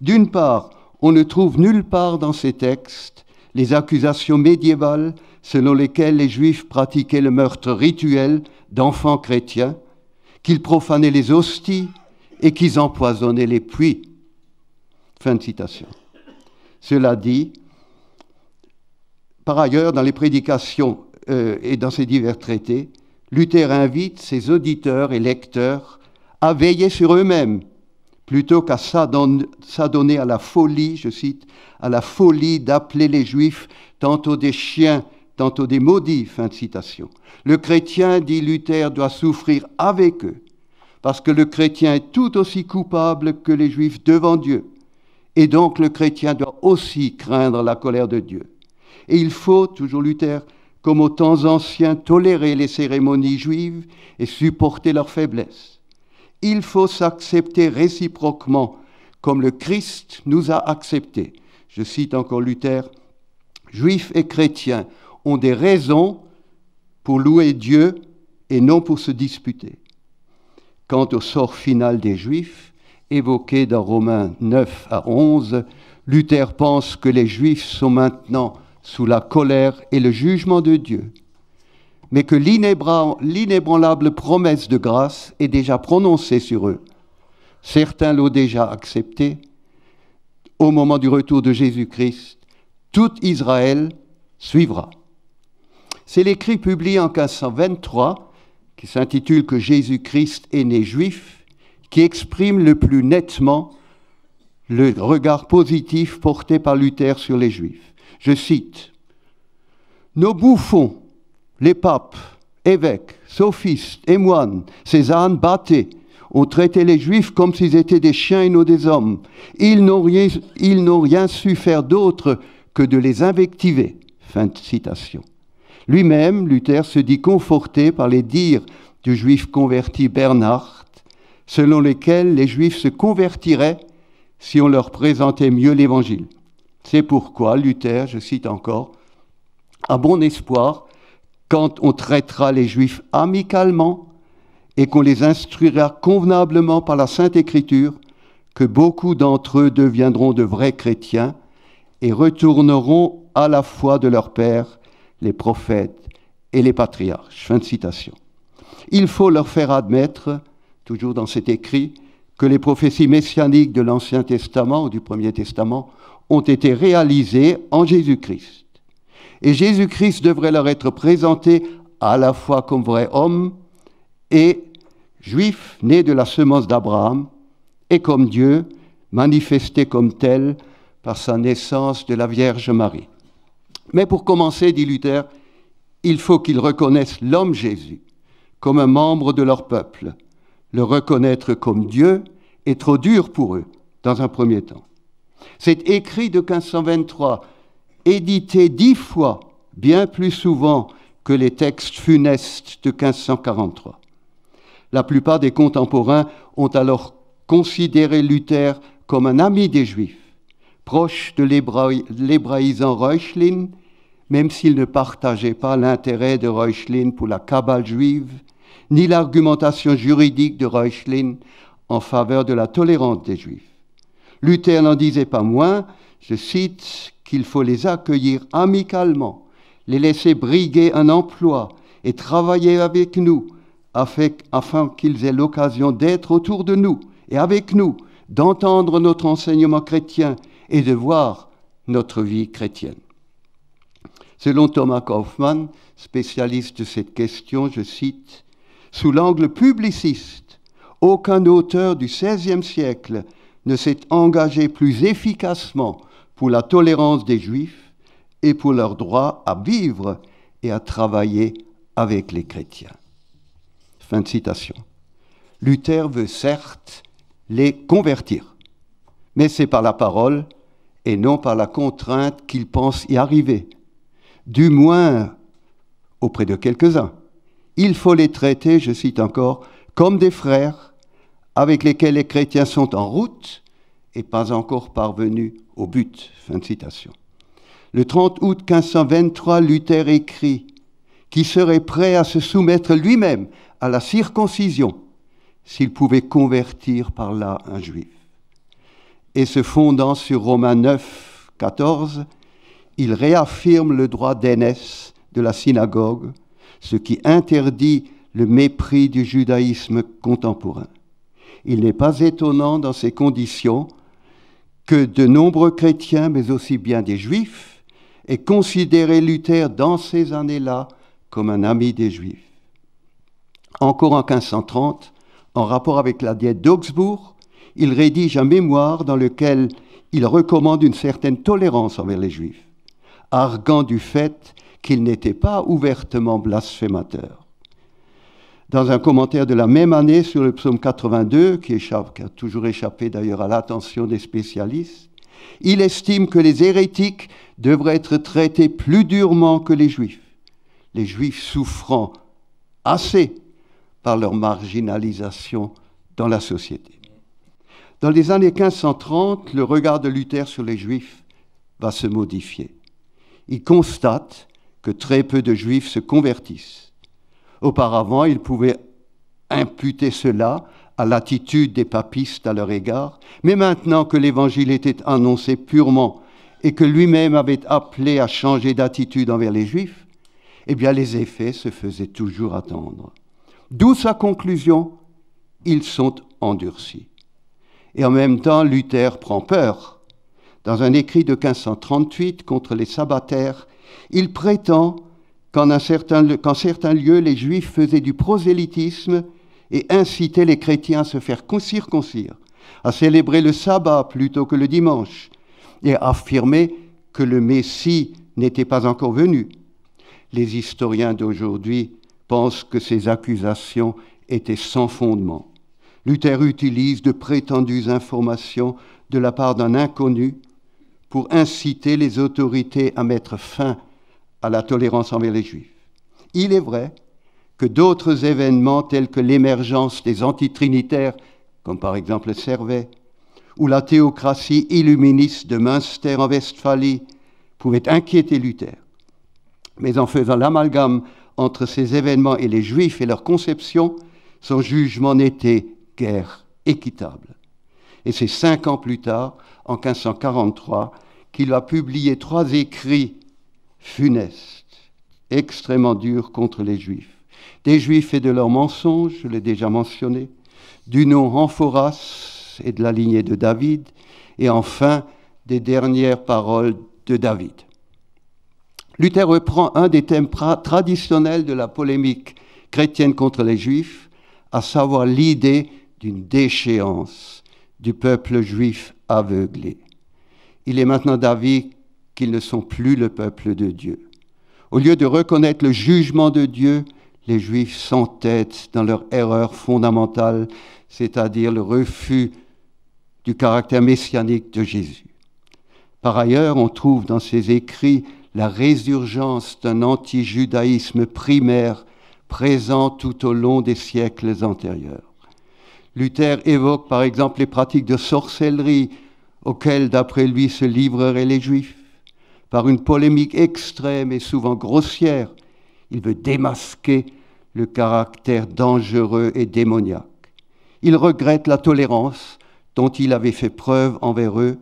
D'une part, on ne trouve nulle part dans ces textes les accusations médiévales selon lesquelles les Juifs pratiquaient le meurtre rituel d'enfants chrétiens, qu'ils profanaient les hosties et qu'ils empoisonnaient les puits. Fin de citation. Cela dit, par ailleurs, dans les prédications euh, et dans ses divers traités, Luther invite ses auditeurs et lecteurs à veiller sur eux-mêmes, plutôt qu'à s'adonner à la folie, je cite, à la folie d'appeler les Juifs tantôt des chiens, tantôt des maudits. Fin de citation. Le chrétien, dit Luther, doit souffrir avec eux, parce que le chrétien est tout aussi coupable que les Juifs devant Dieu. Et donc le chrétien doit aussi craindre la colère de Dieu. Et il faut, toujours Luther, comme aux temps anciens, tolérer les cérémonies juives et supporter leurs faiblesses. Il faut s'accepter réciproquement, comme le Christ nous a acceptés. Je cite encore Luther, Juifs et chrétiens ont des raisons pour louer Dieu et non pour se disputer. Quant au sort final des Juifs, évoqué dans Romains 9 à 11, Luther pense que les Juifs sont maintenant sous la colère et le jugement de Dieu, mais que l'inébranlable promesse de grâce est déjà prononcée sur eux. Certains l'ont déjà acceptée. Au moment du retour de Jésus-Christ, tout Israël suivra. C'est l'écrit publié en 1523 qui s'intitule Que Jésus-Christ est né juif, qui exprime le plus nettement le regard positif porté par Luther sur les juifs. Je cite, Nos bouffons, les papes, évêques, sophistes et moines, ces ânes battés, ont traité les Juifs comme s'ils étaient des chiens et non des hommes. Ils n'ont rien, su faire d'autre que de les invectiver. de citation. Lui-même, Luther se dit conforté par les dires du juif converti Bernard, selon lesquels les Juifs se convertiraient si on leur présentait mieux l'Évangile. C'est pourquoi Luther, je cite encore, a bon espoir quand on traitera les Juifs amicalement et qu'on les instruira convenablement par la Sainte Écriture, que beaucoup d'entre eux deviendront de vrais chrétiens et retourneront à la foi de leurs pères, les prophètes et les patriarches. Fin de citation. Il faut leur faire admettre, toujours dans cet écrit, que les prophéties messianiques de l'Ancien Testament ou du Premier Testament ont été réalisés en Jésus-Christ. Et Jésus-Christ devrait leur être présenté à la fois comme vrai homme et juif né de la semence d'Abraham, et comme Dieu, manifesté comme tel par sa naissance de la Vierge Marie. Mais pour commencer, dit Luther, il faut qu'ils reconnaissent l'homme Jésus comme un membre de leur peuple. Le reconnaître comme Dieu est trop dur pour eux dans un premier temps. Cet écrit de 1523, édité dix fois, bien plus souvent que les textes funestes de 1543. La plupart des contemporains ont alors considéré Luther comme un ami des Juifs, proche de l'hébraïsant Reuchlin, même s'il ne partageait pas l'intérêt de Reuchlin pour la cabale juive, ni l'argumentation juridique de Reuchlin en faveur de la tolérance des Juifs. Luther n'en disait pas moins, je cite, qu'il faut les accueillir amicalement, les laisser briguer un emploi et travailler avec nous, afin qu'ils aient l'occasion d'être autour de nous et avec nous, d'entendre notre enseignement chrétien et de voir notre vie chrétienne. Selon Thomas Kaufmann, spécialiste de cette question, je cite, Sous l'angle publiciste, aucun auteur du XVIe siècle ne s'est engagé plus efficacement pour la tolérance des Juifs et pour leur droit à vivre et à travailler avec les chrétiens. Fin de citation. Luther veut certes les convertir, mais c'est par la parole et non par la contrainte qu'il pense y arriver, du moins auprès de quelques-uns. Il faut les traiter, je cite encore, comme des frères avec lesquels les chrétiens sont en route et pas encore parvenus au but. Fin de citation. Le 30 août 1523, Luther écrit qui serait prêt à se soumettre lui-même à la circoncision s'il pouvait convertir par là un juif. Et se fondant sur Romains 9, 14, il réaffirme le droit d'aînesse de la synagogue, ce qui interdit le mépris du judaïsme contemporain. Il n'est pas étonnant dans ces conditions que de nombreux chrétiens, mais aussi bien des juifs, aient considéré Luther dans ces années-là comme un ami des juifs. Encore en 1530, en rapport avec la diète d'Augsbourg, il rédige un mémoire dans lequel il recommande une certaine tolérance envers les juifs, arguant du fait qu'ils n'étaient pas ouvertement blasphémateurs dans un commentaire de la même année sur le psaume 82, qui, a toujours échappé d'ailleurs à l'attention des spécialistes, il estime que les hérétiques devraient être traités plus durement que les juifs, les juifs souffrant assez par leur marginalisation dans la société. Dans les années 1530, le regard de Luther sur les juifs va se modifier. Il constate que très peu de juifs se convertissent Auparavant, il pouvait imputer cela à l'attitude des papistes à leur égard, mais maintenant que l'Évangile était annoncé purement et que lui-même avait appelé à changer d'attitude envers les Juifs, eh bien les effets se faisaient toujours attendre. D'où sa conclusion, ils sont endurcis. Et en même temps, Luther prend peur. Dans un écrit de 1538 contre les sabbataires, il prétend qu'en certains lieux, les Juifs faisaient du prosélytisme et incitaient les chrétiens à se faire circoncire, à célébrer le sabbat plutôt que le dimanche, et à affirmer que le Messie n'était pas encore venu. Les historiens d'aujourd'hui pensent que ces accusations étaient sans fondement. Luther utilise de prétendues informations de la part d'un inconnu pour inciter les autorités à mettre fin à la tolérance envers les Juifs. Il est vrai que d'autres événements tels que l'émergence des anti-trinitaires, comme par exemple Servet, ou la théocratie illuministe de Münster en Westphalie, pouvaient inquiéter Luther. Mais en faisant l'amalgame entre ces événements et les Juifs et leur conception, son jugement n'était guère équitable. Et c'est cinq ans plus tard, en 1543, qu'il a publié trois écrits funeste, extrêmement dur contre les Juifs. Des Juifs et de leurs mensonges, je l'ai déjà mentionné, du nom Amphoras et de la lignée de David, et enfin des dernières paroles de David. Luther reprend un des thèmes traditionnels de la polémique chrétienne contre les Juifs, à savoir l'idée d'une déchéance du peuple juif aveuglé. Il est maintenant d'avis qu'ils ne sont plus le peuple de Dieu. Au lieu de reconnaître le jugement de Dieu, les Juifs s'entêtent dans leur erreur fondamentale, c'est-à-dire le refus du caractère messianique de Jésus. Par ailleurs, on trouve dans ses écrits la résurgence d'un anti-judaïsme primaire présent tout au long des siècles antérieurs. Luther évoque par exemple les pratiques de sorcellerie auxquelles, d'après lui, se livreraient les Juifs par une polémique extrême et souvent grossière. Il veut démasquer le caractère dangereux et démoniaque. Il regrette la tolérance dont il avait fait preuve envers eux,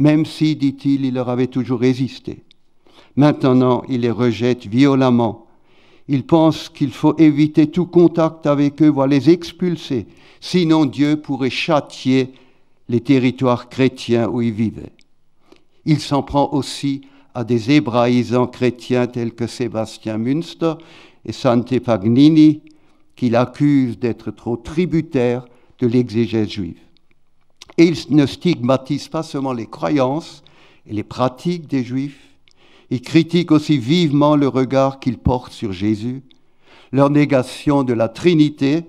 même si, dit-il, il leur avait toujours résisté. Maintenant, il les rejette violemment. Il pense qu'il faut éviter tout contact avec eux, voire les expulser, sinon Dieu pourrait châtier les territoires chrétiens où ils vivaient. Il s'en prend aussi à des hébraïsants chrétiens tels que Sébastien Münster et Sante Pagnini, qu'il accuse d'être trop tributaire de l'exégèse juive. Et il ne stigmatise pas seulement les croyances et les pratiques des juifs, il critique aussi vivement le regard qu'ils portent sur Jésus, leur négation de la Trinité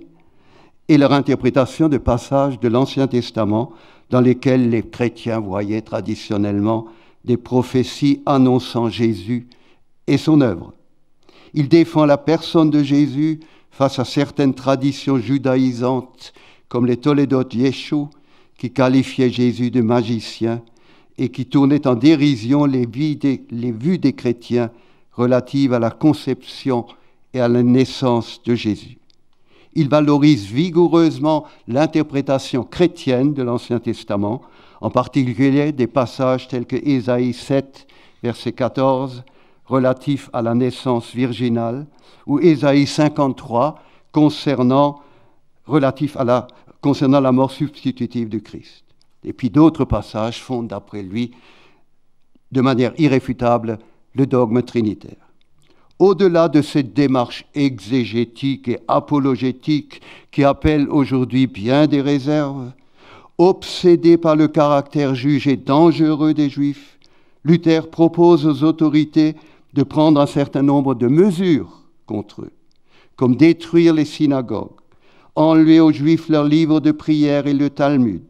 et leur interprétation de passages de l'Ancien Testament dans lesquels les chrétiens voyaient traditionnellement des prophéties annonçant Jésus et son œuvre. Il défend la personne de Jésus face à certaines traditions judaïsantes comme les Tolédotes Yeshu qui qualifiaient Jésus de magicien et qui tournaient en dérision les vues des chrétiens relatives à la conception et à la naissance de Jésus. Il valorise vigoureusement l'interprétation chrétienne de l'Ancien Testament en particulier des passages tels que Ésaïe 7, verset 14, relatif à la naissance virginale, ou Ésaïe 53, concernant, relatif à la, concernant la mort substitutive du Christ. Et puis d'autres passages font, d'après lui, de manière irréfutable, le dogme trinitaire au-delà de cette démarche exégétique et apologétique qui appelle aujourd'hui bien des réserves, Obsédé par le caractère jugé dangereux des Juifs, Luther propose aux autorités de prendre un certain nombre de mesures contre eux, comme détruire les synagogues, enlever aux Juifs leurs livres de prière et le Talmud,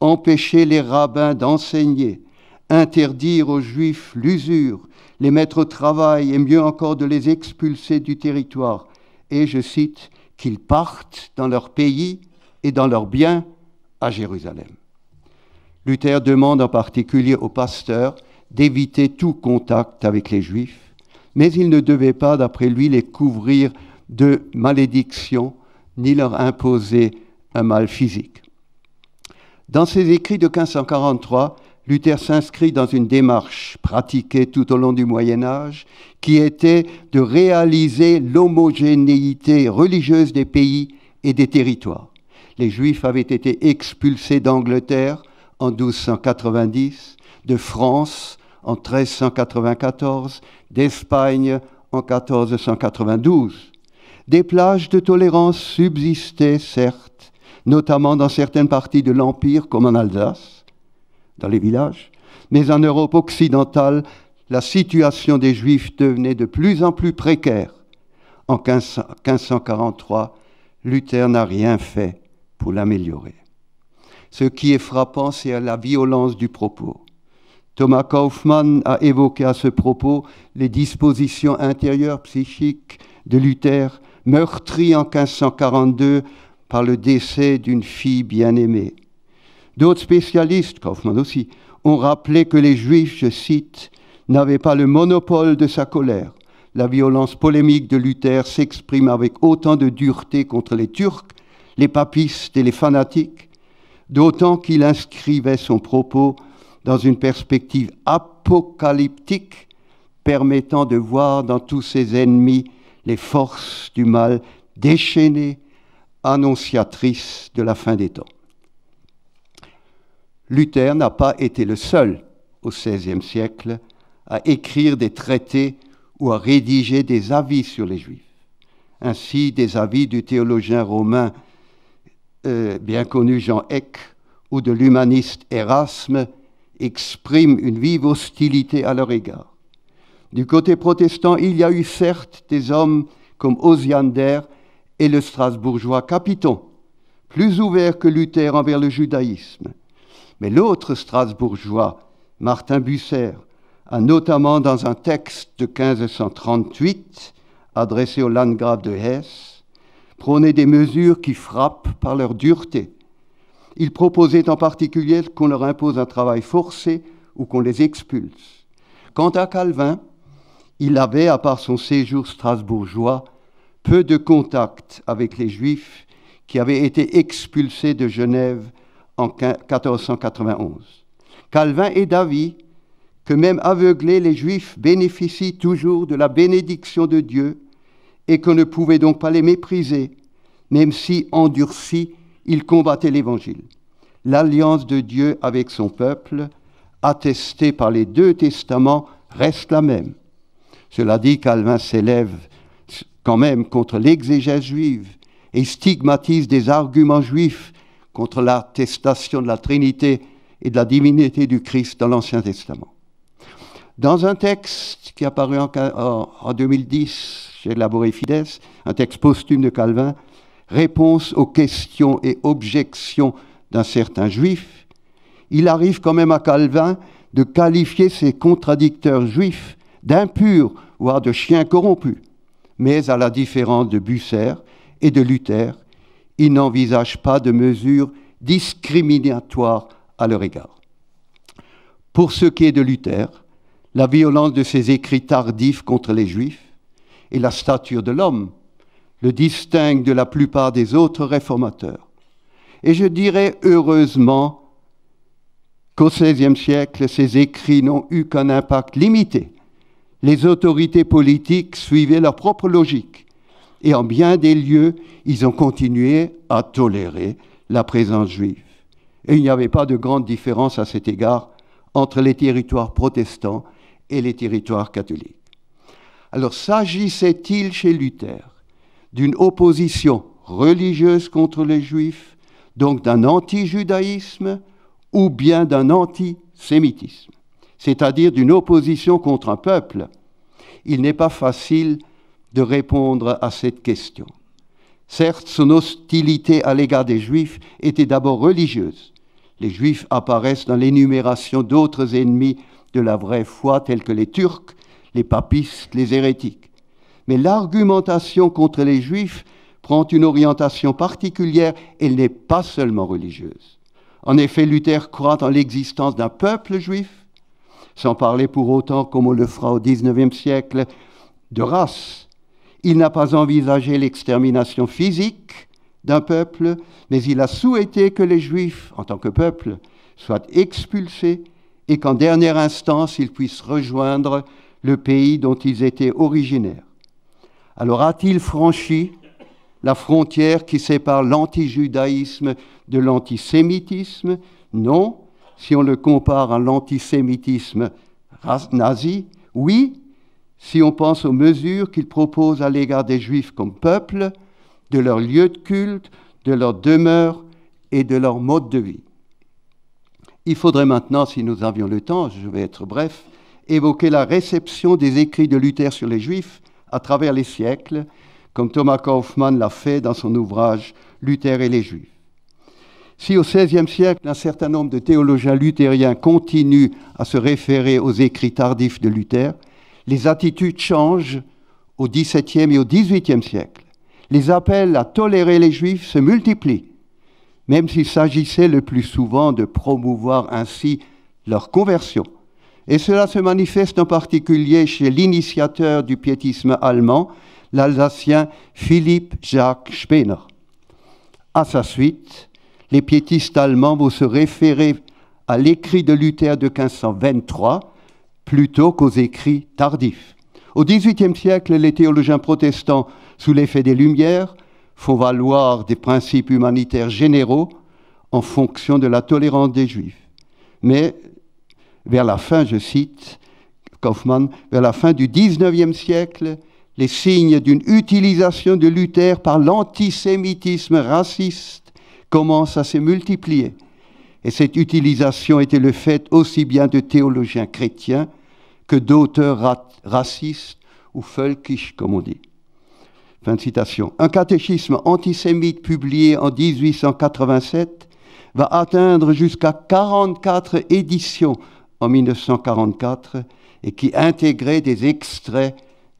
empêcher les rabbins d'enseigner, interdire aux Juifs l'usure, les mettre au travail et mieux encore de les expulser du territoire, et je cite, qu'ils partent dans leur pays et dans leurs biens à Jérusalem. Luther demande en particulier aux pasteurs d'éviter tout contact avec les Juifs, mais il ne devait pas, d'après lui, les couvrir de malédictions ni leur imposer un mal physique. Dans ses écrits de 1543, Luther s'inscrit dans une démarche pratiquée tout au long du Moyen Âge, qui était de réaliser l'homogénéité religieuse des pays et des territoires les Juifs avaient été expulsés d'Angleterre en 1290, de France en 1394, d'Espagne en 1492. Des plages de tolérance subsistaient, certes, notamment dans certaines parties de l'Empire, comme en Alsace, dans les villages, mais en Europe occidentale, la situation des Juifs devenait de plus en plus précaire. En 1543, Luther n'a rien fait pour l'améliorer. Ce qui est frappant, c'est la violence du propos. Thomas Kaufmann a évoqué à ce propos les dispositions intérieures psychiques de Luther, meurtri en 1542 par le décès d'une fille bien-aimée. D'autres spécialistes, Kaufmann aussi, ont rappelé que les Juifs, je cite, n'avaient pas le monopole de sa colère. La violence polémique de Luther s'exprime avec autant de dureté contre les Turcs les papistes et les fanatiques, d'autant qu'il inscrivait son propos dans une perspective apocalyptique permettant de voir dans tous ses ennemis les forces du mal déchaînées, annonciatrices de la fin des temps. Luther n'a pas été le seul au XVIe siècle à écrire des traités ou à rédiger des avis sur les Juifs. Ainsi, des avis du théologien romain euh, bien connu Jean Eck ou de l'humaniste Erasme expriment une vive hostilité à leur égard. Du côté protestant, il y a eu certes des hommes comme Osiander et le strasbourgeois Capiton, plus ouverts que Luther envers le judaïsme. Mais l'autre strasbourgeois, Martin Busser, a notamment dans un texte de 1538 adressé au landgrave de Hesse prônaient des mesures qui frappent par leur dureté. Ils proposaient en particulier qu'on leur impose un travail forcé ou qu'on les expulse. Quant à Calvin, il avait, à part son séjour strasbourgeois, peu de contact avec les Juifs qui avaient été expulsés de Genève en 1491. Calvin est d'avis que même aveuglés, les Juifs bénéficient toujours de la bénédiction de Dieu et qu'on ne pouvait donc pas les mépriser, même si endurcis, ils combattaient l'Évangile. L'alliance de Dieu avec son peuple, attestée par les deux testaments, reste la même. Cela dit, Calvin s'élève quand même contre l'exégèse juive et stigmatise des arguments juifs contre l'attestation de la Trinité et de la divinité du Christ dans l'Ancien Testament. Dans un texte qui est en 2010, élaboré Fides, un texte posthume de Calvin, réponse aux questions et objections d'un certain juif, il arrive quand même à Calvin de qualifier ses contradicteurs juifs d'impurs, voire de chiens corrompus. Mais à la différence de Busser et de Luther, il n'envisage pas de mesures discriminatoires à leur égard. Pour ce qui est de Luther, la violence de ses écrits tardifs contre les juifs et la stature de l'homme le distingue de la plupart des autres réformateurs. Et je dirais heureusement qu'au XVIe siècle, ces écrits n'ont eu qu'un impact limité. Les autorités politiques suivaient leur propre logique et en bien des lieux, ils ont continué à tolérer la présence juive. Et il n'y avait pas de grande différence à cet égard entre les territoires protestants et les territoires catholiques. Alors s'agissait-il chez Luther d'une opposition religieuse contre les juifs, donc d'un anti-judaïsme ou bien d'un antisémitisme, c'est-à-dire d'une opposition contre un peuple Il n'est pas facile de répondre à cette question. Certes, son hostilité à l'égard des Juifs était d'abord religieuse. Les Juifs apparaissent dans l'énumération d'autres ennemis de la vraie foi, tels que les Turcs, les papistes, les hérétiques. Mais l'argumentation contre les juifs prend une orientation particulière, et n'est pas seulement religieuse. En effet, Luther croit en l'existence d'un peuple juif, sans parler pour autant, comme on le fera au XIXe siècle, de race. Il n'a pas envisagé l'extermination physique d'un peuple, mais il a souhaité que les juifs, en tant que peuple, soient expulsés et qu'en dernière instance, ils puissent rejoindre le pays dont ils étaient originaires. Alors a-t-il franchi la frontière qui sépare l'antijudaïsme de l'antisémitisme Non. Si on le compare à l'antisémitisme nazi, oui. Si on pense aux mesures qu'il propose à l'égard des Juifs comme peuple, de leur lieu de culte, de leur demeure et de leur mode de vie. Il faudrait maintenant, si nous avions le temps, je vais être bref, évoquer la réception des écrits de Luther sur les Juifs à travers les siècles, comme Thomas Kaufmann l'a fait dans son ouvrage Luther et les Juifs. Si au XVIe siècle, un certain nombre de théologiens luthériens continuent à se référer aux écrits tardifs de Luther, les attitudes changent au XVIIe et au XVIIIe siècle. Les appels à tolérer les juifs se multiplient, même s'il s'agissait le plus souvent de promouvoir ainsi leur conversion. Et cela se manifeste en particulier chez l'initiateur du piétisme allemand, l'Alsacien Philippe Jacques Spener. À sa suite, les piétistes allemands vont se référer à l'écrit de Luther de 1523 plutôt qu'aux écrits tardifs. Au XVIIIe siècle, les théologiens protestants, sous l'effet des Lumières, font valoir des principes humanitaires généraux en fonction de la tolérance des Juifs. Mais vers la fin, je cite Kaufmann, vers la fin du XIXe siècle, les signes d'une utilisation de Luther par l'antisémitisme raciste commencent à se multiplier. Et cette utilisation était le fait aussi bien de théologiens chrétiens que d'auteurs racistes ou völkisch, comme on dit. Fin de citation. Un catéchisme antisémite publié en 1887 va atteindre jusqu'à 44 éditions en 1944 et qui intégrait des extraits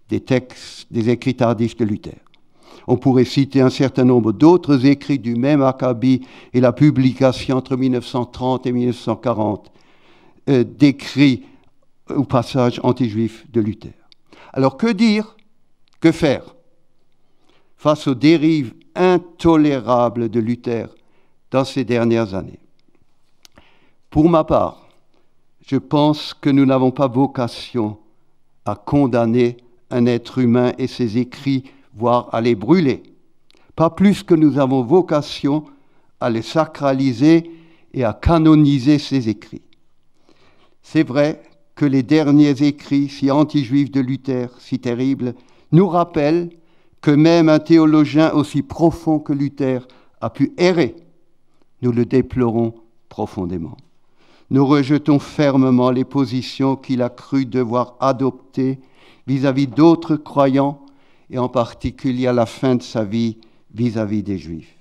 des textes, des écrits tardifs de Luther. On pourrait citer un certain nombre d'autres écrits du même acabit et la publication entre 1930 et 1940 euh, d'écrits ou passages anti juifs de Luther. Alors que dire Que faire face aux dérives intolérables de Luther dans ces dernières années Pour ma part, je pense que nous n'avons pas vocation à condamner un être humain et ses écrits, voire à les brûler, pas plus que nous avons vocation à les sacraliser et à canoniser ses écrits. C'est vrai que les derniers écrits, si anti-juifs de Luther, si terribles, nous rappellent que même un théologien aussi profond que Luther a pu errer. Nous le déplorons profondément nous rejetons fermement les positions qu'il a cru devoir adopter vis-à-vis d'autres croyants et en particulier à la fin de sa vie vis-à-vis des Juifs.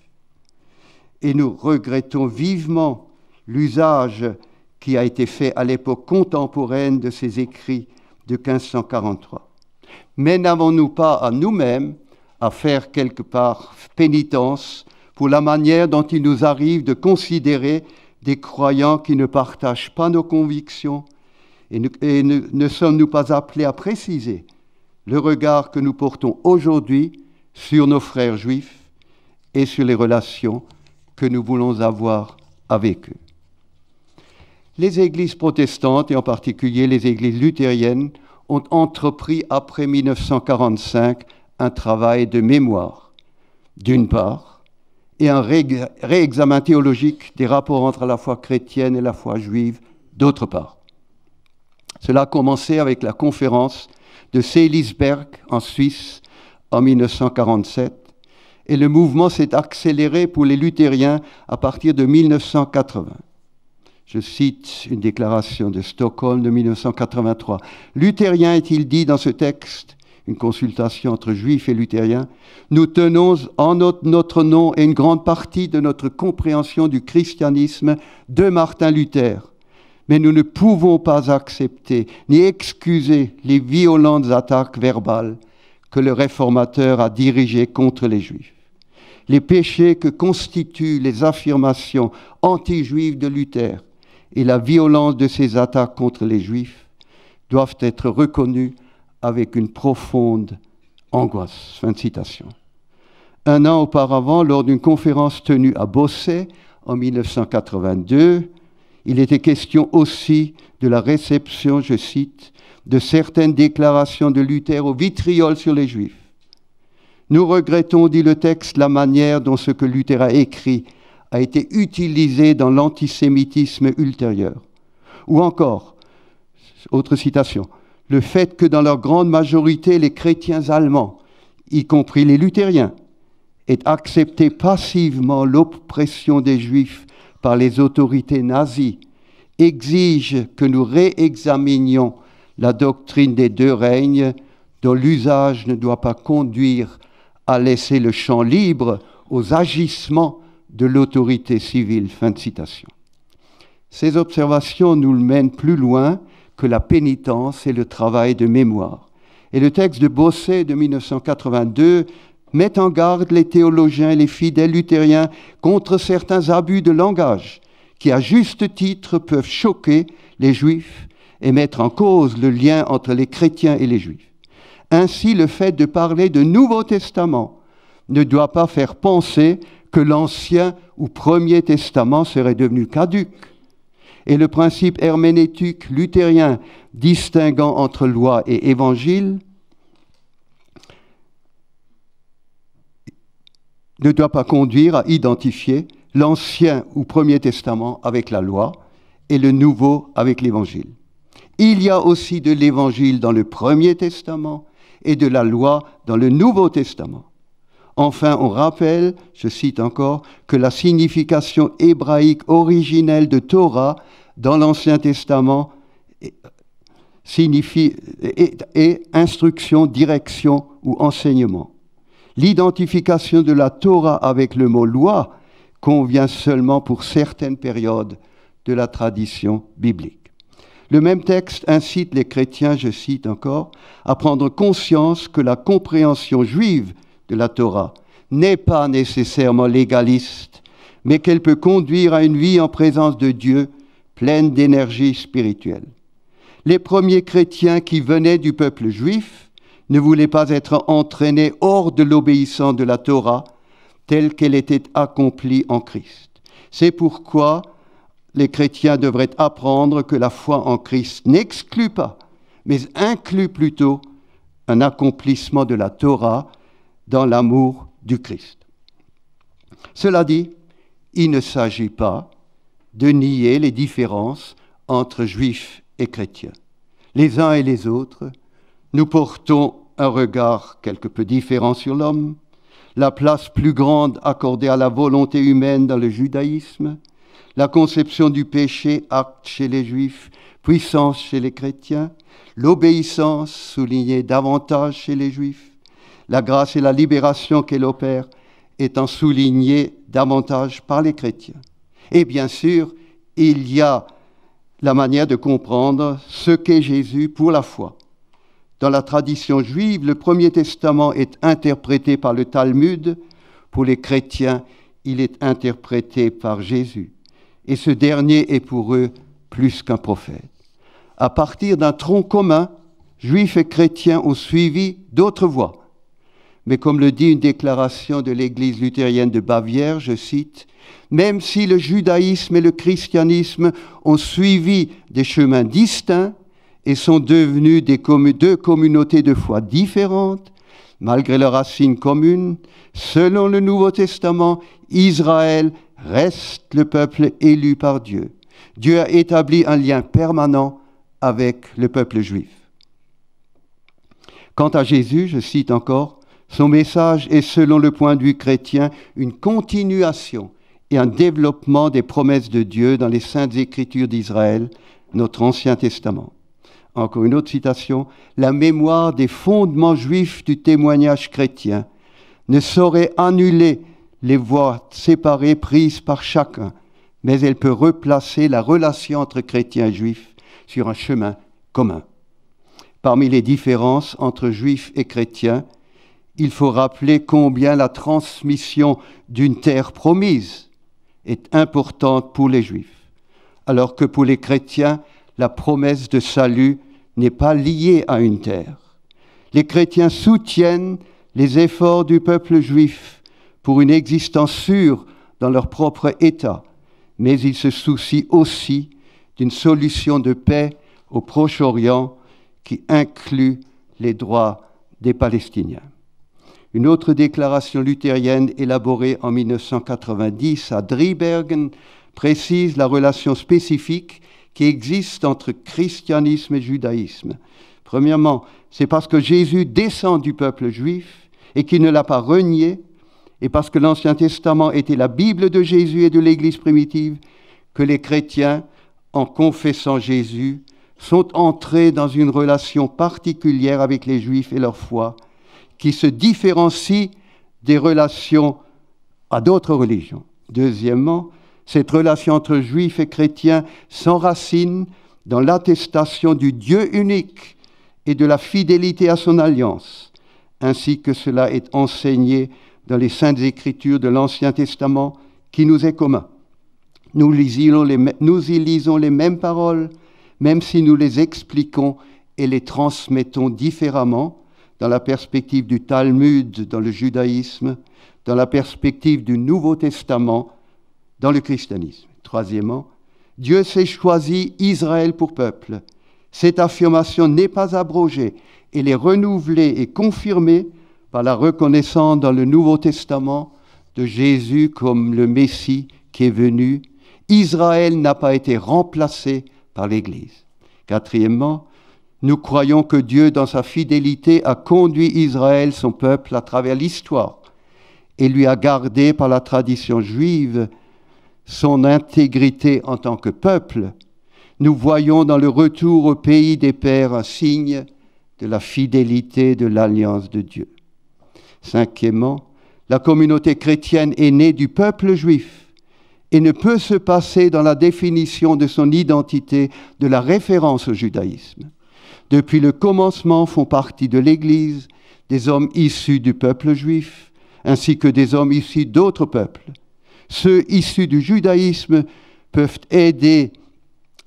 Et nous regrettons vivement l'usage qui a été fait à l'époque contemporaine de ses écrits de 1543. Mais n'avons-nous pas à nous-mêmes à faire quelque part pénitence pour la manière dont il nous arrive de considérer des croyants qui ne partagent pas nos convictions et ne, sommes-nous pas appelés à préciser le regard que nous portons aujourd'hui sur nos frères juifs et sur les relations que nous voulons avoir avec eux les églises protestantes, et en particulier les églises luthériennes, ont entrepris après 1945 un travail de mémoire. D'une part, et un réexamen théologique des rapports entre la foi chrétienne et la foi juive, d'autre part. Cela a commencé avec la conférence de Seelisberg en Suisse en 1947 et le mouvement s'est accéléré pour les luthériens à partir de 1980. Je cite une déclaration de Stockholm de 1983. Luthérien est-il dit dans ce texte une consultation entre juifs et luthériens, nous tenons en notre, nom et une grande partie de notre compréhension du christianisme de Martin Luther. Mais nous ne pouvons pas accepter ni excuser les violentes attaques verbales que le réformateur a dirigées contre les juifs. Les péchés que constituent les affirmations anti-juives de Luther et la violence de ses attaques contre les juifs doivent être reconnus avec une profonde angoisse. Fin de citation. Un an auparavant, lors d'une conférence tenue à Bossé en 1982, il était question aussi de la réception, je cite, de certaines déclarations de Luther au vitriol sur les Juifs. Nous regrettons, dit le texte, la manière dont ce que Luther a écrit a été utilisé dans l'antisémitisme ultérieur. Ou encore, autre citation, le fait que dans leur grande majorité, les chrétiens allemands, y compris les luthériens, aient accepté passivement l'oppression des juifs par les autorités nazies, exige que nous réexaminions la doctrine des deux règnes dont l'usage ne doit pas conduire à laisser le champ libre aux agissements de l'autorité civile. Ces observations nous mènent plus loin que la pénitence et le travail de mémoire. Et le texte de Bosset de 1982 met en garde les théologiens et les fidèles luthériens contre certains abus de langage qui, à juste titre, peuvent choquer les juifs et mettre en cause le lien entre les chrétiens et les juifs. Ainsi, le fait de parler de Nouveau Testament ne doit pas faire penser que l'Ancien ou Premier Testament serait devenu caduque et le principe herménétique luthérien distinguant entre loi et évangile ne doit pas conduire à identifier l'Ancien ou Premier Testament avec la loi et le Nouveau avec l'Évangile. Il y a aussi de l'Évangile dans le Premier Testament et de la loi dans le Nouveau Testament. Enfin, on rappelle, je cite encore, que la signification hébraïque originelle de Torah dans l'Ancien Testament signifie instruction, direction ou enseignement. L'identification de la Torah avec le mot loi convient seulement pour certaines périodes de la tradition biblique. Le même texte incite les chrétiens, je cite encore, à prendre conscience que la compréhension juive de la Torah n'est pas nécessairement légaliste, mais qu'elle peut conduire à une vie en présence de Dieu pleine d'énergie spirituelle. Les premiers chrétiens qui venaient du peuple juif ne voulaient pas être entraînés hors de l'obéissance de la Torah telle qu'elle était accomplie en Christ. C'est pourquoi les chrétiens devraient apprendre que la foi en Christ n'exclut pas, mais inclut plutôt un accomplissement de la Torah dans l'amour du Christ. Cela dit, il ne s'agit pas de nier les différences entre juifs et chrétiens. Les uns et les autres, nous portons un regard quelque peu différent sur l'homme, la place plus grande accordée à la volonté humaine dans le judaïsme, la conception du péché, acte chez les juifs, puissance chez les chrétiens, l'obéissance soulignée davantage chez les juifs, la grâce et la libération qu'elle opère étant soulignée davantage par les chrétiens. Et bien sûr, il y a la manière de comprendre ce qu'est Jésus pour la foi. Dans la tradition juive, le Premier Testament est interprété par le Talmud. Pour les chrétiens, il est interprété par Jésus. Et ce dernier est pour eux plus qu'un prophète. À partir d'un tronc commun, juifs et chrétiens ont suivi d'autres voies mais comme le dit une déclaration de l'Église luthérienne de Bavière, je cite, Même si le judaïsme et le christianisme ont suivi des chemins distincts et sont devenus deux communautés de foi différentes, malgré leurs racines communes, selon le Nouveau Testament, Israël reste le peuple élu par Dieu. Dieu a établi un lien permanent avec le peuple juif. Quant à Jésus, je cite encore, son message est, selon le point de vue chrétien, une continuation et un développement des promesses de Dieu dans les saintes écritures d'Israël, notre Ancien Testament. Encore une autre citation, La mémoire des fondements juifs du témoignage chrétien ne saurait annuler les voies séparées prises par chacun, mais elle peut replacer la relation entre chrétiens et juifs sur un chemin commun. Parmi les différences entre juifs et chrétiens, il faut rappeler combien la transmission d'une terre promise est importante pour les Juifs, alors que pour les chrétiens, la promesse de salut n'est pas liée à une terre. Les chrétiens soutiennent les efforts du peuple juif pour une existence sûre dans leur propre État, mais ils se soucient aussi d'une solution de paix au Proche-Orient qui inclut les droits des Palestiniens. Une autre déclaration luthérienne élaborée en 1990 à Driebergen précise la relation spécifique qui existe entre christianisme et judaïsme. Premièrement, c'est parce que Jésus descend du peuple juif et qu'il ne l'a pas renié, et parce que l'Ancien Testament était la Bible de Jésus et de l'Église primitive, que les chrétiens, en confessant Jésus, sont entrés dans une relation particulière avec les Juifs et leur foi, qui se différencie des relations à d'autres religions. Deuxièmement, cette relation entre juifs et chrétiens s'enracine dans l'attestation du Dieu unique et de la fidélité à son alliance, ainsi que cela est enseigné dans les saintes écritures de l'Ancien Testament qui nous est commun. Nous y, nous y lisons les mêmes paroles, même si nous les expliquons et les transmettons différemment, dans la perspective du Talmud dans le judaïsme, dans la perspective du Nouveau Testament dans le christianisme. Troisièmement, Dieu s'est choisi Israël pour peuple. Cette affirmation n'est pas abrogée, elle est renouvelée et confirmée par la reconnaissance dans le Nouveau Testament de Jésus comme le Messie qui est venu. Israël n'a pas été remplacé par l'Église. Quatrièmement, nous croyons que Dieu, dans sa fidélité, a conduit Israël, son peuple, à travers l'histoire et lui a gardé par la tradition juive son intégrité en tant que peuple. Nous voyons dans le retour au pays des pères un signe de la fidélité de l'alliance de Dieu. Cinquièmement, la communauté chrétienne est née du peuple juif et ne peut se passer dans la définition de son identité de la référence au judaïsme depuis le commencement font partie de l'Église des hommes issus du peuple juif, ainsi que des hommes issus d'autres peuples. Ceux issus du judaïsme peuvent aider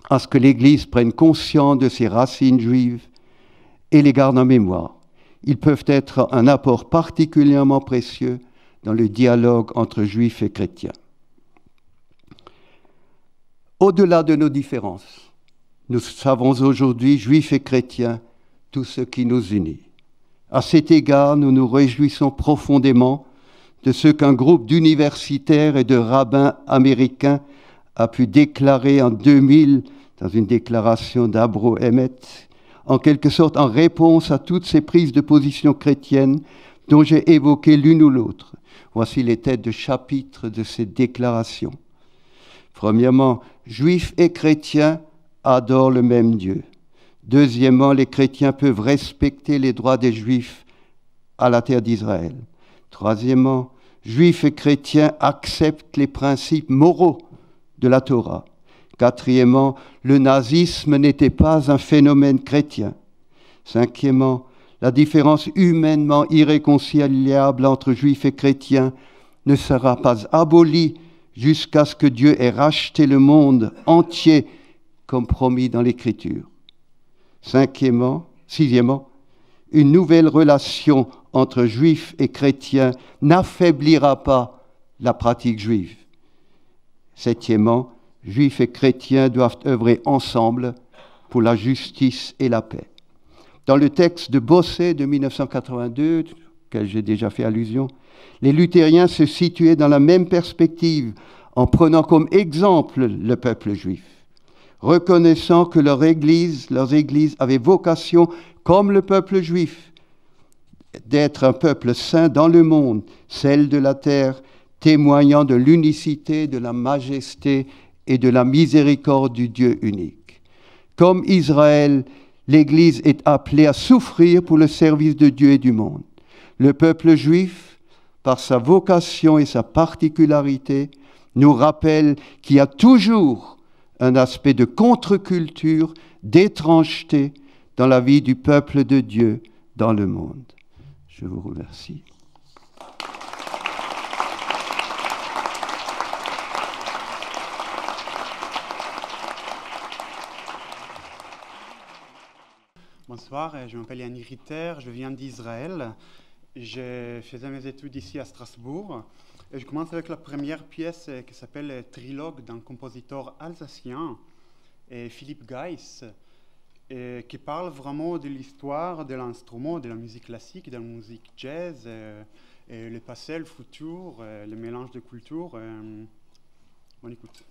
à ce que l'Église prenne conscience de ses racines juives et les garde en mémoire. Ils peuvent être un apport particulièrement précieux dans le dialogue entre juifs et chrétiens. Au-delà de nos différences, nous savons aujourd'hui, juifs et chrétiens, tout ce qui nous unit. À cet égard, nous nous réjouissons profondément de ce qu'un groupe d'universitaires et de rabbins américains a pu déclarer en 2000 dans une déclaration d'Abro Emmet, en quelque sorte en réponse à toutes ces prises de position chrétiennes dont j'ai évoqué l'une ou l'autre. Voici les têtes de chapitre de cette déclaration. Premièrement, juifs et chrétiens adorent le même Dieu. Deuxièmement, les chrétiens peuvent respecter les droits des juifs à la terre d'Israël. Troisièmement, juifs et chrétiens acceptent les principes moraux de la Torah. Quatrièmement, le nazisme n'était pas un phénomène chrétien. Cinquièmement, la différence humainement irréconciliable entre juifs et chrétiens ne sera pas abolie jusqu'à ce que Dieu ait racheté le monde entier Compromis dans l'Écriture. Cinquièmement, sixièmement, une nouvelle relation entre juifs et chrétiens n'affaiblira pas la pratique juive. Septièmement, juifs et chrétiens doivent œuvrer ensemble pour la justice et la paix. Dans le texte de Bosset de 1982, auquel j'ai déjà fait allusion, les luthériens se situaient dans la même perspective en prenant comme exemple le peuple juif reconnaissant que leur église, leurs églises avaient vocation, comme le peuple juif, d'être un peuple saint dans le monde, celle de la terre, témoignant de l'unicité, de la majesté et de la miséricorde du Dieu unique. Comme Israël, l'Église est appelée à souffrir pour le service de Dieu et du monde. Le peuple juif, par sa vocation et sa particularité, nous rappelle qu'il y a toujours un aspect de contre-culture, d'étrangeté dans la vie du peuple de Dieu dans le monde. Je vous remercie. Bonsoir, euh, je m'appelle Yann Ritter, je viens d'Israël. Je faisais mes études ici à Strasbourg. Et je commence avec la première pièce euh, qui s'appelle euh, Trilogue d'un compositeur alsacien, euh, Philippe Geiss, qui parle vraiment de l'histoire de l'instrument, de la musique classique, de la musique jazz, le passé, le futur, le mélange de cultures. On écoute.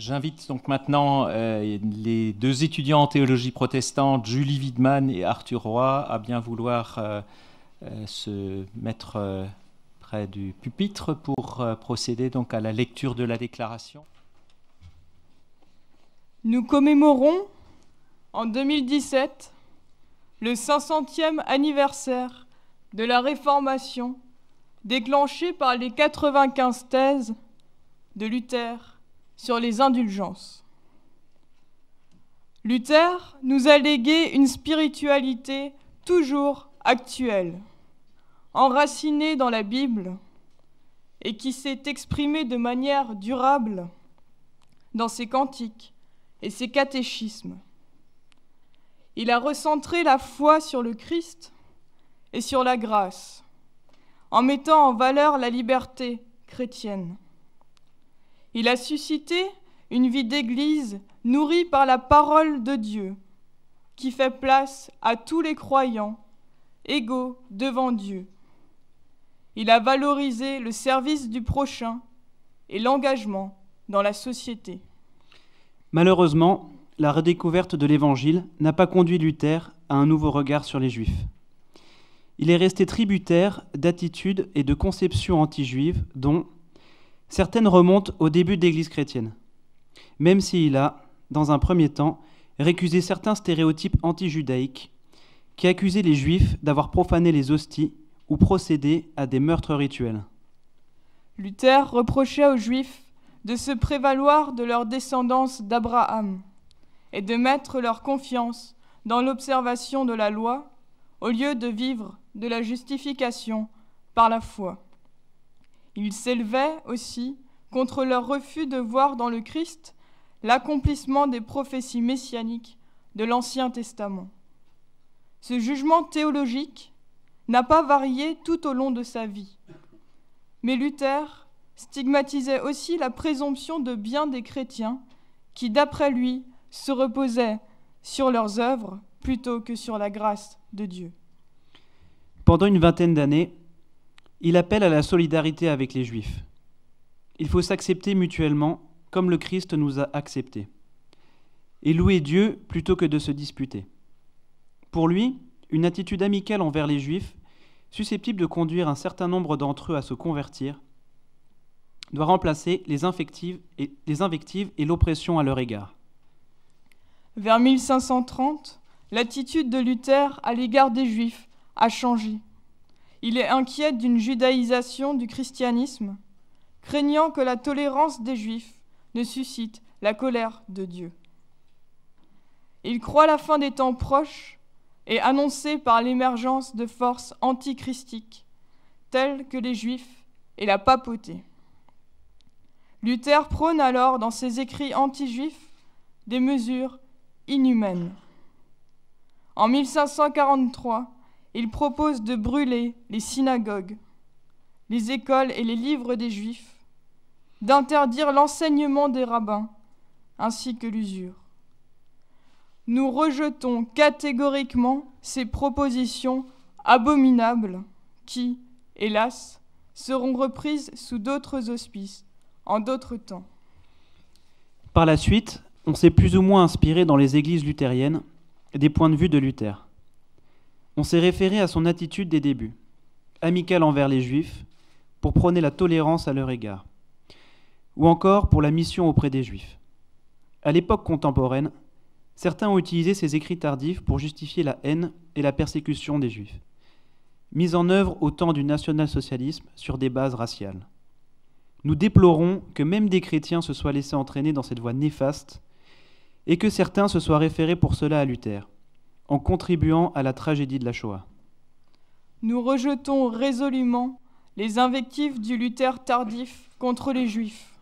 J'invite donc maintenant euh, les deux étudiants en théologie protestante, Julie Widman et Arthur Roy, à bien vouloir euh, euh, se mettre près du pupitre pour procéder donc à la lecture de la déclaration. Nous commémorons en 2017 le 500e anniversaire de la Réformation déclenchée par les 95 thèses de Luther sur les indulgences. Luther nous a légué une spiritualité toujours actuelle, enracinée dans la Bible et qui s'est exprimée de manière durable dans ses cantiques et ses catéchismes. Il a recentré la foi sur le Christ et sur la grâce, en mettant en valeur la liberté chrétienne. Il a suscité une vie d'Église nourrie par la parole de Dieu, qui fait place à tous les croyants, égaux devant Dieu. Il a valorisé le service du prochain et l'engagement dans la société. Malheureusement, la redécouverte de l'Évangile n'a pas conduit Luther à un nouveau regard sur les Juifs. Il est resté tributaire d'attitudes et de conceptions anti-juives dont, Certaines remontent au début de l'Église chrétienne, même s'il a, dans un premier temps, récusé certains stéréotypes anti-judaïques qui accusaient les juifs d'avoir profané les hosties ou procédé à des meurtres rituels. Luther reprochait aux juifs de se prévaloir de leur descendance d'Abraham et de mettre leur confiance dans l'observation de la loi au lieu de vivre de la justification par la foi. Ils s'élevaient aussi contre leur refus de voir dans le Christ l'accomplissement des prophéties messianiques de l'Ancien Testament. Ce jugement théologique n'a pas varié tout au long de sa vie. Mais Luther stigmatisait aussi la présomption de bien des chrétiens qui, d'après lui, se reposaient sur leurs œuvres plutôt que sur la grâce de Dieu. Pendant une vingtaine d'années, il appelle à la solidarité avec les Juifs. Il faut s'accepter mutuellement comme le Christ nous a acceptés. Et louer Dieu plutôt que de se disputer. Pour lui, une attitude amicale envers les Juifs, susceptible de conduire un certain nombre d'entre eux à se convertir, doit remplacer les, invectives et l'oppression à leur égard. Vers 1530, l'attitude de Luther à l'égard des Juifs a changé. Il est inquiet d'une judaïsation du christianisme, craignant que la tolérance des juifs ne suscite la colère de Dieu. Il croit la fin des temps proches et annoncée par l'émergence de forces antichristiques, telles que les juifs et la papauté. Luther prône alors dans ses écrits anti-juifs des mesures inhumaines. En 1543, il propose de brûler les synagogues, les écoles et les livres des Juifs, d'interdire l'enseignement des rabbins, ainsi que l'usure. Nous rejetons catégoriquement ces propositions abominables qui, hélas, seront reprises sous d'autres auspices, en d'autres temps. Par la suite, on s'est plus ou moins inspiré dans les églises luthériennes des points de vue de Luther. On s'est référé à son attitude des débuts, amicale envers les Juifs, pour prôner la tolérance à leur égard, ou encore pour la mission auprès des Juifs. À l'époque contemporaine, certains ont utilisé ses écrits tardifs pour justifier la haine et la persécution des Juifs, mise en œuvre au temps du national-socialisme sur des bases raciales. Nous déplorons que même des chrétiens se soient laissés entraîner dans cette voie néfaste et que certains se soient référés pour cela à Luther, en contribuant à la tragédie de la Shoah. Nous rejetons résolument les invectives du Luther tardif contre les Juifs.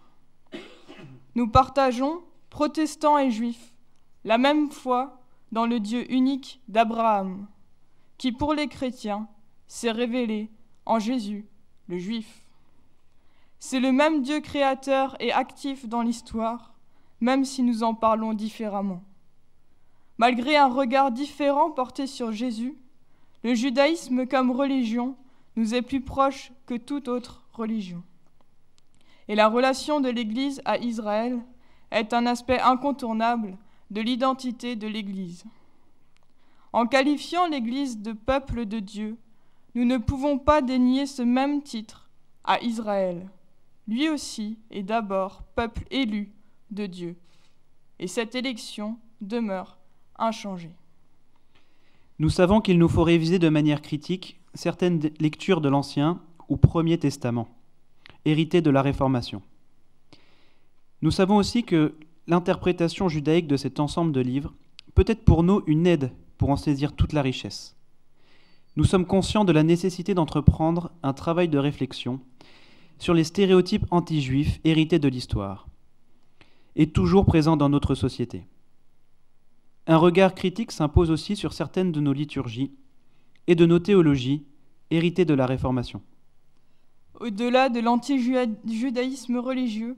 Nous partageons, protestants et juifs, la même foi dans le Dieu unique d'Abraham, qui pour les chrétiens s'est révélé en Jésus, le Juif. C'est le même Dieu créateur et actif dans l'histoire, même si nous en parlons différemment. Malgré un regard différent porté sur Jésus, le judaïsme comme religion nous est plus proche que toute autre religion. Et la relation de l'Église à Israël est un aspect incontournable de l'identité de l'Église. En qualifiant l'Église de peuple de Dieu, nous ne pouvons pas dénier ce même titre à Israël. Lui aussi est d'abord peuple élu de Dieu. Et cette élection demeure inchangé. Nous savons qu'il nous faut réviser de manière critique certaines lectures de l'Ancien ou Premier Testament, héritées de la Réformation. Nous savons aussi que l'interprétation judaïque de cet ensemble de livres peut être pour nous une aide pour en saisir toute la richesse. Nous sommes conscients de la nécessité d'entreprendre un travail de réflexion sur les stéréotypes anti-juifs hérités de l'histoire et toujours présents dans notre société. Un regard critique s'impose aussi sur certaines de nos liturgies et de nos théologies héritées de la Réformation. Au-delà de l'anti-judaïsme religieux,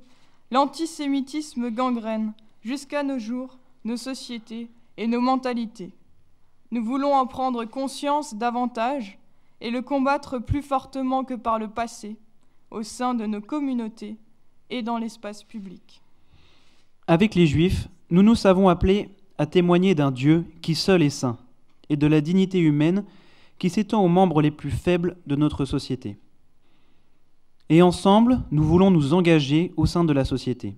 l'antisémitisme gangrène jusqu'à nos jours nos sociétés et nos mentalités. Nous voulons en prendre conscience davantage et le combattre plus fortement que par le passé, au sein de nos communautés et dans l'espace public. Avec les Juifs, nous nous savons appelés à témoigner d'un Dieu qui seul est saint et de la dignité humaine qui s'étend aux membres les plus faibles de notre société. Et ensemble, nous voulons nous engager au sein de la société,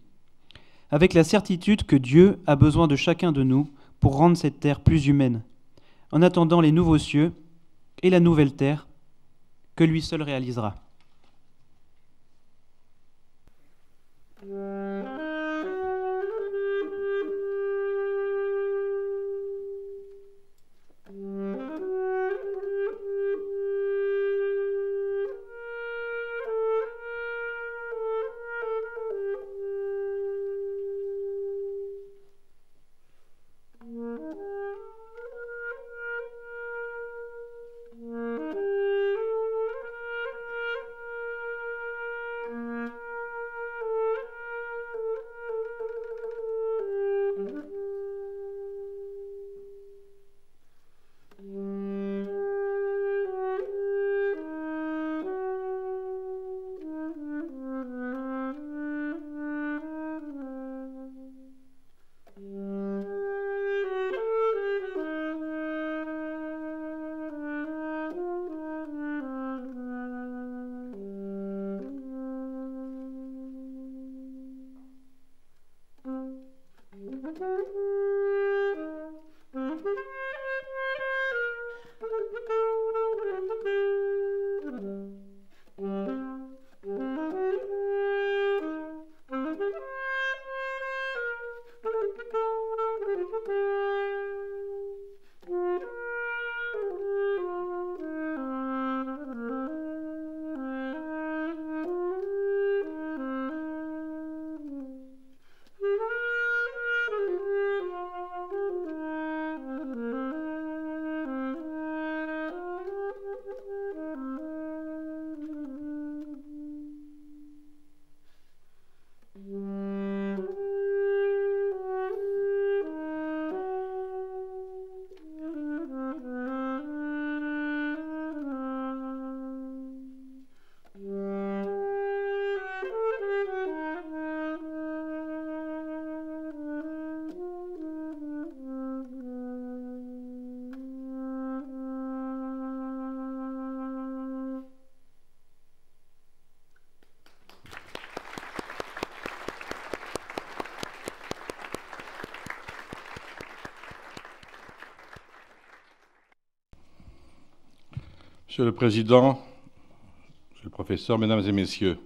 avec la certitude que Dieu a besoin de chacun de nous pour rendre cette terre plus humaine, en attendant les nouveaux cieux et la nouvelle terre que lui seul réalisera. Monsieur le Président, Monsieur le Professeur, Mesdames et Messieurs,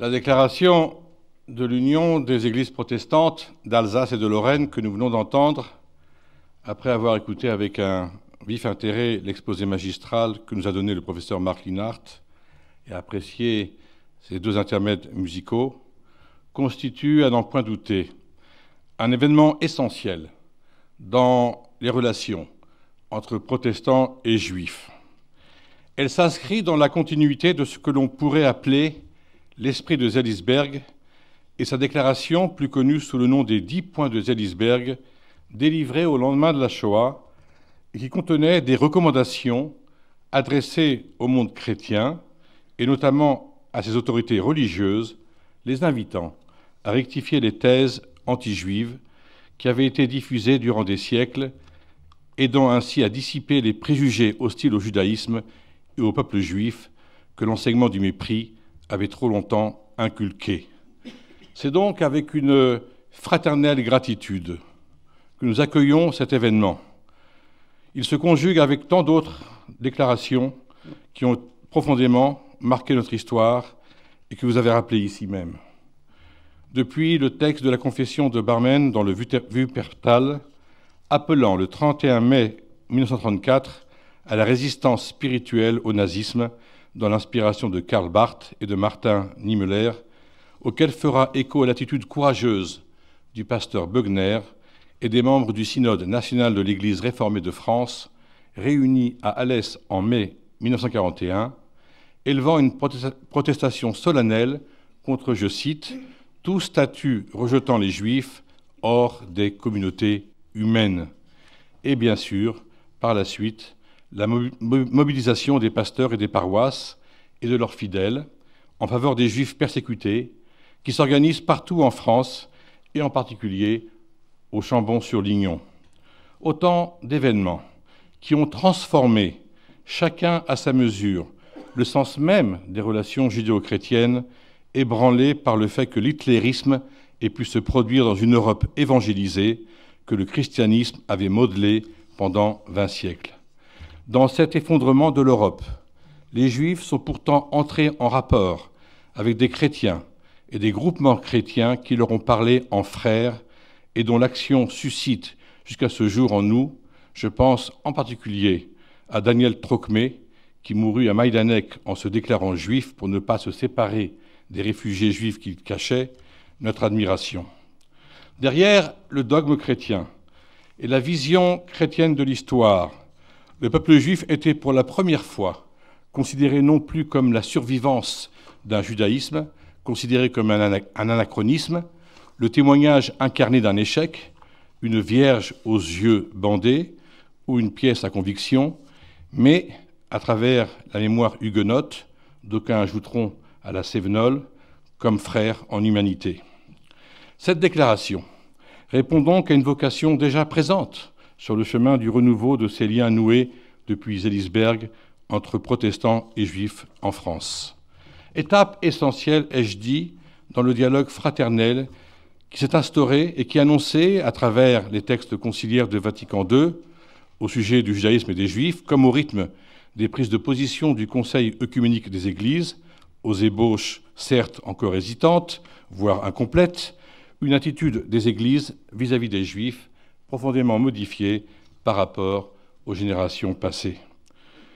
la déclaration de l'Union des Églises protestantes d'Alsace et de Lorraine que nous venons d'entendre, après avoir écouté avec un vif intérêt l'exposé magistral que nous a donné le professeur Marc Linhart et apprécié ses deux intermèdes musicaux, constitue, à n'en point douter, un événement essentiel dans les relations entre protestants et juifs. Elle s'inscrit dans la continuité de ce que l'on pourrait appeler l'esprit de Zellisberg et sa déclaration, plus connue sous le nom des dix points de Zellisberg », délivrée au lendemain de la Shoah et qui contenait des recommandations adressées au monde chrétien et notamment à ses autorités religieuses, les invitant à rectifier les thèses anti-juives qui avaient été diffusées durant des siècles, aidant ainsi à dissiper les préjugés hostiles au judaïsme et au peuple juif que l'enseignement du mépris avait trop longtemps inculqué. C'est donc avec une fraternelle gratitude que nous accueillons cet événement. Il se conjugue avec tant d'autres déclarations qui ont profondément marqué notre histoire et que vous avez rappelées ici même. Depuis le texte de la confession de Barmen dans le Wuppertal, appelant le 31 mai 1934 à la résistance spirituelle au nazisme, dans l'inspiration de Karl Barth et de Martin Niemöller, auquel fera écho l'attitude courageuse du pasteur Bugner et des membres du Synode national de l'Église réformée de France, réunis à Alès en mai 1941, élevant une protestation solennelle contre, je cite, tout statut rejetant les Juifs hors des communautés humaines. Et bien sûr, par la suite, la mobilisation des pasteurs et des paroisses et de leurs fidèles en faveur des juifs persécutés qui s'organisent partout en France et en particulier au Chambon-sur-Lignon. Autant d'événements qui ont transformé, chacun à sa mesure, le sens même des relations judéo-chrétiennes ébranlées par le fait que l'hitlérisme ait pu se produire dans une Europe évangélisée que le christianisme avait modelée pendant vingt siècles dans cet effondrement de l'Europe. Les Juifs sont pourtant entrés en rapport avec des chrétiens et des groupements chrétiens qui leur ont parlé en frères et dont l'action suscite jusqu'à ce jour en nous, je pense en particulier à Daniel Trocmé, qui mourut à Maïdanek en se déclarant juif pour ne pas se séparer des réfugiés juifs qu'il cachait, notre admiration. Derrière le dogme chrétien et la vision chrétienne de l'histoire, le peuple juif était pour la première fois considéré non plus comme la survivance d'un judaïsme, considéré comme un, anachronisme, le témoignage incarné d'un échec, une vierge aux yeux bandés ou une pièce à conviction, mais à travers la mémoire huguenote, d'aucuns ajouteront à la Sévenol, comme frère en humanité. Cette déclaration répond donc à une vocation déjà présente sur le chemin du renouveau de ces liens noués depuis Zellisberg entre protestants et juifs en France. Étape essentielle, ai-je dit, dans le dialogue fraternel qui s'est instauré et qui annonçait, à travers les textes conciliaires de Vatican II, au sujet du judaïsme et des juifs, comme au rythme des prises de position du Conseil œcuménique des Églises, aux ébauches certes encore hésitantes, voire incomplètes, une attitude des Églises vis à -vis des Juifs profondément modifié par rapport aux générations passées.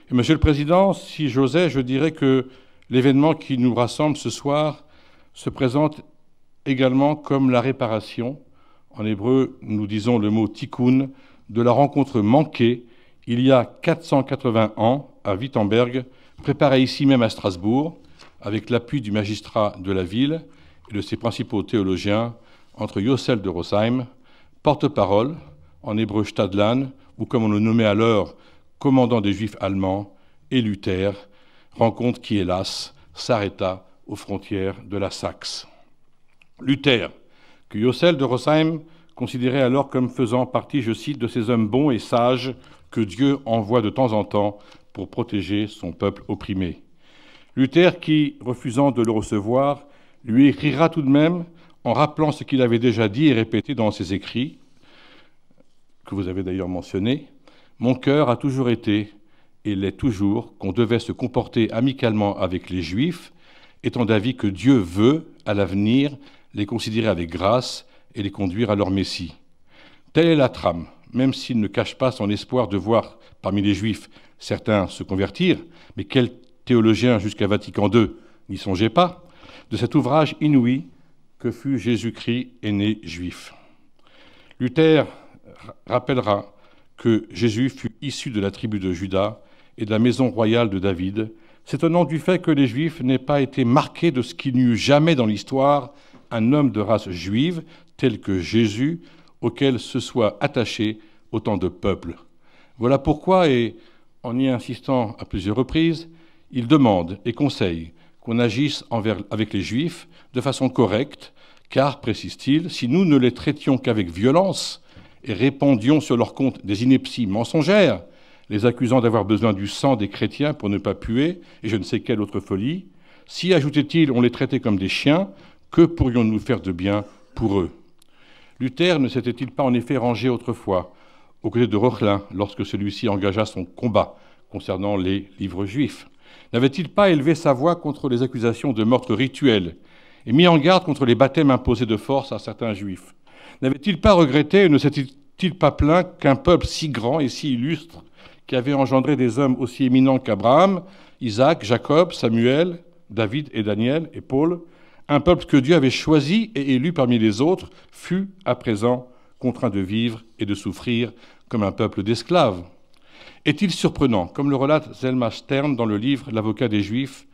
Et Monsieur le Président, si j'osais, je dirais que l'événement qui nous rassemble ce soir se présente également comme la réparation, en hébreu nous disons le mot tikkun, de la rencontre manquée il y a 480 ans à Wittenberg, préparée ici même à Strasbourg, avec l'appui du magistrat de la ville et de ses principaux théologiens, entre Yossel de Rosheim, porte-parole, en hébreu Stadlan, ou comme on le nommait alors « commandant des Juifs allemands, et Luther, rencontre qui, hélas, s'arrêta aux frontières de la Saxe. Luther, que Yossel de Rosheim considérait alors comme faisant partie, je cite, de ces hommes bons et sages que Dieu envoie de temps en temps pour protéger son peuple opprimé. Luther, qui, refusant de le recevoir, lui écrira tout de même en rappelant ce qu'il avait déjà dit et répété dans ses écrits, que vous avez d'ailleurs mentionné, Mon cœur a toujours été, et l'est toujours, qu'on devait se comporter amicalement avec les Juifs, étant d'avis que Dieu veut, à l'avenir, les considérer avec grâce et les conduire à leur Messie. Telle est la trame, même s'il ne cache pas son espoir de voir parmi les Juifs certains se convertir, mais quel théologien jusqu'à Vatican II n'y songeait pas, de cet ouvrage inouï que fut Jésus-Christ est né juif. Luther rappellera que Jésus fut issu de la tribu de Judas et de la maison royale de David, s'étonnant du fait que les Juifs n'aient pas été marqués de ce qu'il n'y eut jamais dans l'histoire un homme de race juive tel que Jésus, auquel se soit attaché autant de peuples. Voilà pourquoi, et en y insistant à plusieurs reprises, il demande et conseille qu'on agisse avec les Juifs de façon correcte, car, précise-t-il, si nous ne les traitions qu'avec violence et répandions sur leur compte des inepties mensongères, les accusant d'avoir besoin du sang des chrétiens pour ne pas puer, et je ne sais quelle autre folie, si, ajoutait-il, on les traitait comme des chiens, que pourrions-nous faire de bien pour eux Luther ne s'était-il pas en effet rangé autrefois aux côtés de Rochlin lorsque celui-ci engagea son combat concernant les livres juifs n'avait-il pas élevé sa voix contre les accusations de meurtre rituel et mis en garde contre les baptêmes imposés de force à certains juifs N'avait-il pas regretté et ne s'était-il pas plaint qu'un peuple si grand et si illustre, qui avait engendré des hommes aussi éminents qu'Abraham, Isaac, Jacob, Samuel, David et Daniel et Paul, un peuple que Dieu avait choisi et élu parmi les autres, fut à présent contraint de vivre et de souffrir comme un peuple d'esclaves est-il surprenant, comme le relate Zelma Stern dans le livre L'avocat des Juifs,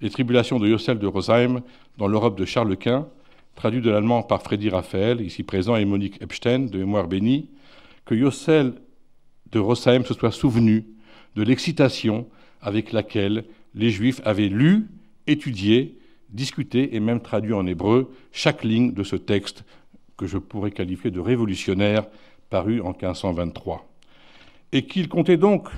les tribulations de Yossel de Rosheim dans l'Europe de Charles Quint, traduit de l'allemand par Freddy Raphaël, ici présent, et Monique Epstein, de Mémoire bénie, que Yossel de Rosheim se soit souvenu de l'excitation avec laquelle les Juifs avaient lu, étudié, discuté et même traduit en hébreu chaque ligne de ce texte que je pourrais qualifier de révolutionnaire paru en 1523 et qu'il comptait donc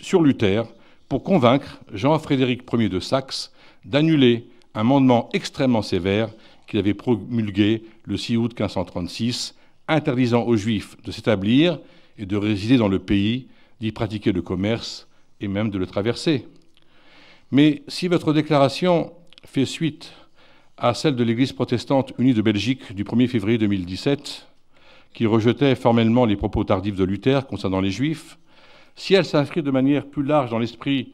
sur Luther pour convaincre Jean-Frédéric Ier de Saxe d'annuler un mandement extrêmement sévère qu'il avait promulgué le 6 août 1536, interdisant aux Juifs de s'établir et de résider dans le pays, d'y pratiquer le commerce et même de le traverser. Mais si votre déclaration fait suite à celle de l'Église protestante unie de Belgique du 1er février 2017, qui rejetait formellement les propos tardifs de Luther concernant les Juifs, si elle s'inscrit de manière plus large dans l'esprit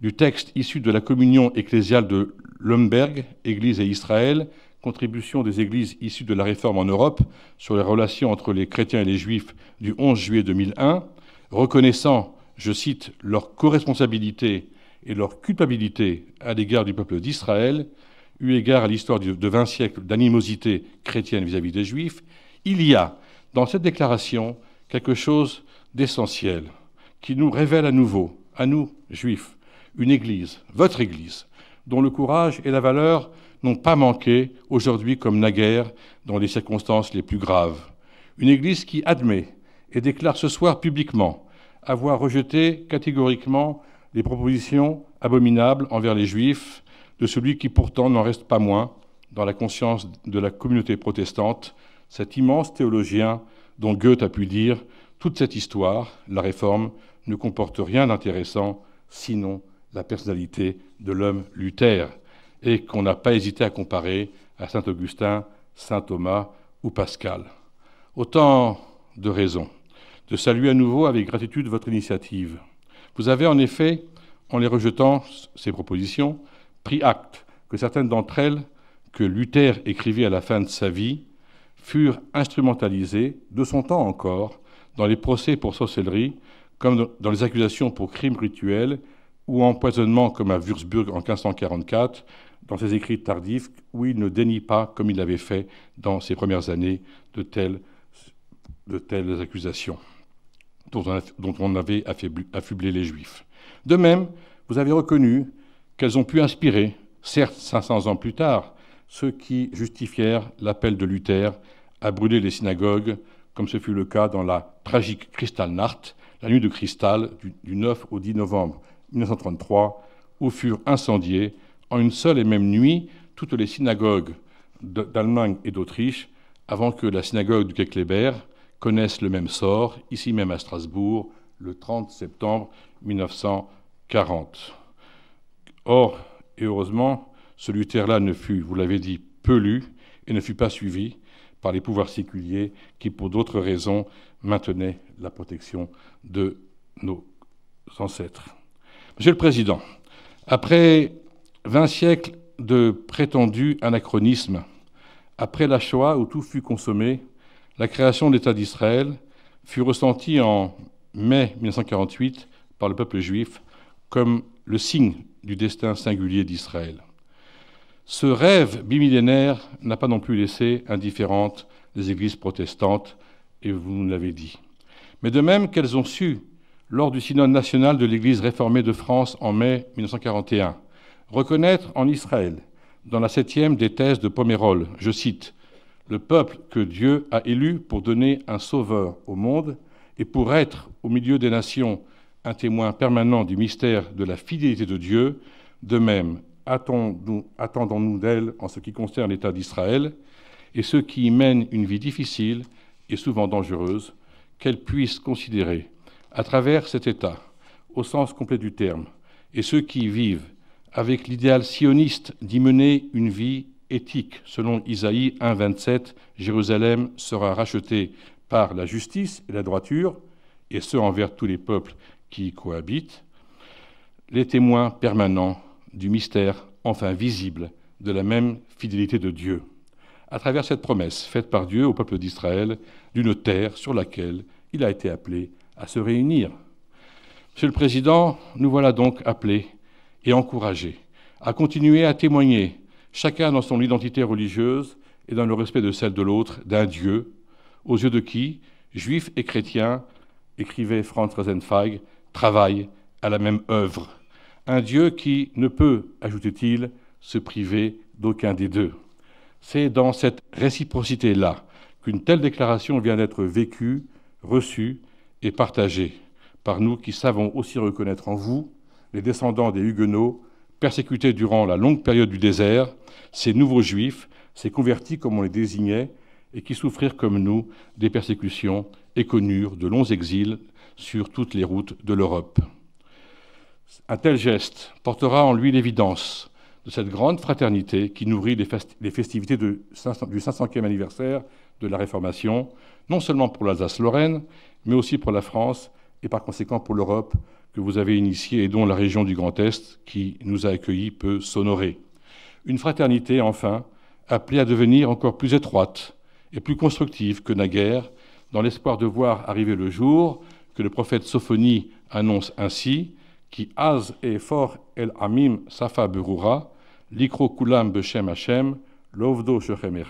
du texte issu de la communion ecclésiale de Lemberg, Église et Israël, contribution des églises issues de la réforme en Europe sur les relations entre les chrétiens et les juifs du 11 juillet 2001, reconnaissant, je cite, leur corresponsabilité et leur culpabilité à l'égard du peuple d'Israël, eu égard à l'histoire de 20 siècles d'animosité chrétienne vis à -vis des juifs, il y a dans cette déclaration quelque chose d'essentiel qui nous révèle à nouveau, à nous, juifs, une Église, votre Église, dont le courage et la valeur n'ont pas manqué, aujourd'hui comme naguère, dans les circonstances les plus graves. Une Église qui admet et déclare ce soir publiquement avoir rejeté catégoriquement les propositions abominables envers les Juifs de celui qui pourtant n'en reste pas moins, dans la conscience de la communauté protestante, cet immense théologien dont Goethe a pu dire Toute cette histoire, la réforme, ne comporte rien d'intéressant, sinon la personnalité de l'homme Luther, et qu'on n'a pas hésité à comparer à Saint Augustin, Saint Thomas ou Pascal. Autant de raisons de saluer à nouveau avec gratitude votre initiative. Vous avez en effet, en les rejetant, ces propositions, pris acte que certaines d'entre elles, que Luther écrivait à la fin de sa vie, furent instrumentalisés, de son temps encore, dans les procès pour sorcellerie, comme dans les accusations pour crimes rituels ou empoisonnement comme à Würzburg en 1544, dans ses écrits tardifs, où il ne dénie pas, comme il l'avait fait dans ses premières années, de telles, accusations dont on, avait affublé les Juifs. De même, vous avez reconnu qu'elles ont pu inspirer, certes 500 ans plus tard, ceux qui justifièrent l'appel de Luther à brûler les synagogues, comme ce fut le cas dans la tragique Kristallnacht, la nuit de cristal du, 9 au 10 novembre 1933, où furent incendiées en une seule et même nuit toutes les synagogues d'Allemagne et d'Autriche, avant que la synagogue du Kekleber connaisse le même sort, ici même à Strasbourg, le 30 septembre 1940. Or, et heureusement, ce là ne fut, vous l'avez dit, peu lu et ne fut pas suivi par les pouvoirs séculiers qui, pour d'autres raisons, maintenaient la protection de nos ancêtres. Monsieur le Président, après 20 siècles de prétendus anachronisme, après la Shoah où tout fut consommé, la création de l'État d'Israël fut ressentie en mai 1948 par le peuple juif comme le signe du destin singulier d'Israël. Ce rêve bimillénaire n'a pas non plus laissé indifférentes les églises protestantes, et vous nous l'avez dit. Mais de même qu'elles ont su, lors du synode national de l'Église réformée de France en mai 1941, reconnaître en Israël, dans la septième des thèses de Pomerol, je cite, le peuple que Dieu a élu pour donner un sauveur au monde et pour être au milieu des nations un témoin permanent du mystère de la fidélité de Dieu, de même attendons-nous d'elle en ce qui concerne l'État d'Israël et ceux qui y mènent une vie difficile et souvent dangereuse, qu'elle puisse considérer, à travers cet État, au sens complet du terme, et ceux qui vivent, avec l'idéal sioniste d'y mener une vie éthique. Selon Isaïe 1.27, Jérusalem sera rachetée par la justice et la droiture, et ce envers tous les peuples qui y cohabitent. Les témoins permanents du mystère enfin visible de la même fidélité de Dieu, à travers cette promesse faite par Dieu au peuple d'Israël d'une terre sur laquelle il a été appelé à se réunir. Monsieur le Président, nous voilà donc appelés et encouragés à continuer à témoigner, chacun dans son identité religieuse et dans le respect de celle de l'autre, d'un Dieu, aux yeux de qui, juifs et chrétiens, écrivait Franz Rosenfag, travaillent à la même œuvre un Dieu qui ne peut, ajoutait-il, se priver d'aucun des deux. C'est dans cette réciprocité-là qu'une telle déclaration vient d'être vécue, reçue et partagée par nous qui savons aussi reconnaître en vous, les descendants des Huguenots, persécutés durant la longue période du désert, ces nouveaux juifs, ces convertis comme on les désignait, et qui souffrirent comme nous des persécutions et connurent de longs exils sur toutes les routes de l'Europe. Un tel geste portera en lui l'évidence de cette grande fraternité qui nourrit les, festivités du 500e anniversaire de la Réformation, non seulement pour l'Alsace-Lorraine, mais aussi pour la France et par conséquent pour l'Europe que vous avez initiée et dont la région du Grand Est, qui nous a accueillis, peut s'honorer. Une fraternité, enfin, appelée à devenir encore plus étroite et plus constructive que naguère, dans l'espoir de voir arriver le jour que le prophète Sophonie annonce ainsi qui az et for el amim safa berura, l'ikro kulam beshem Hashem, l'ovdo shechem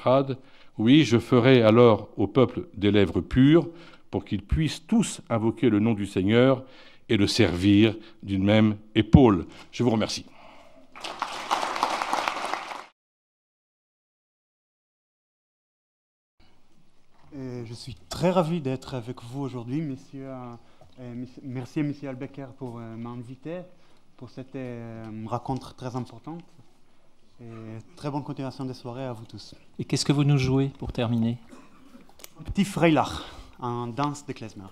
Oui, je ferai alors au peuple des lèvres pures pour qu'ils puissent tous invoquer le nom du Seigneur et le servir d'une même épaule. Je vous remercie. je suis très ravi d'être avec vous aujourd'hui, messieurs. Euh, merci Monsieur M. Albecker pour euh, m'inviter, pour cette euh, rencontre très importante. Et très bonne continuation des soirées à vous tous. Et qu'est-ce que vous nous jouez pour terminer Un petit Freilach, un danse de Klezmer.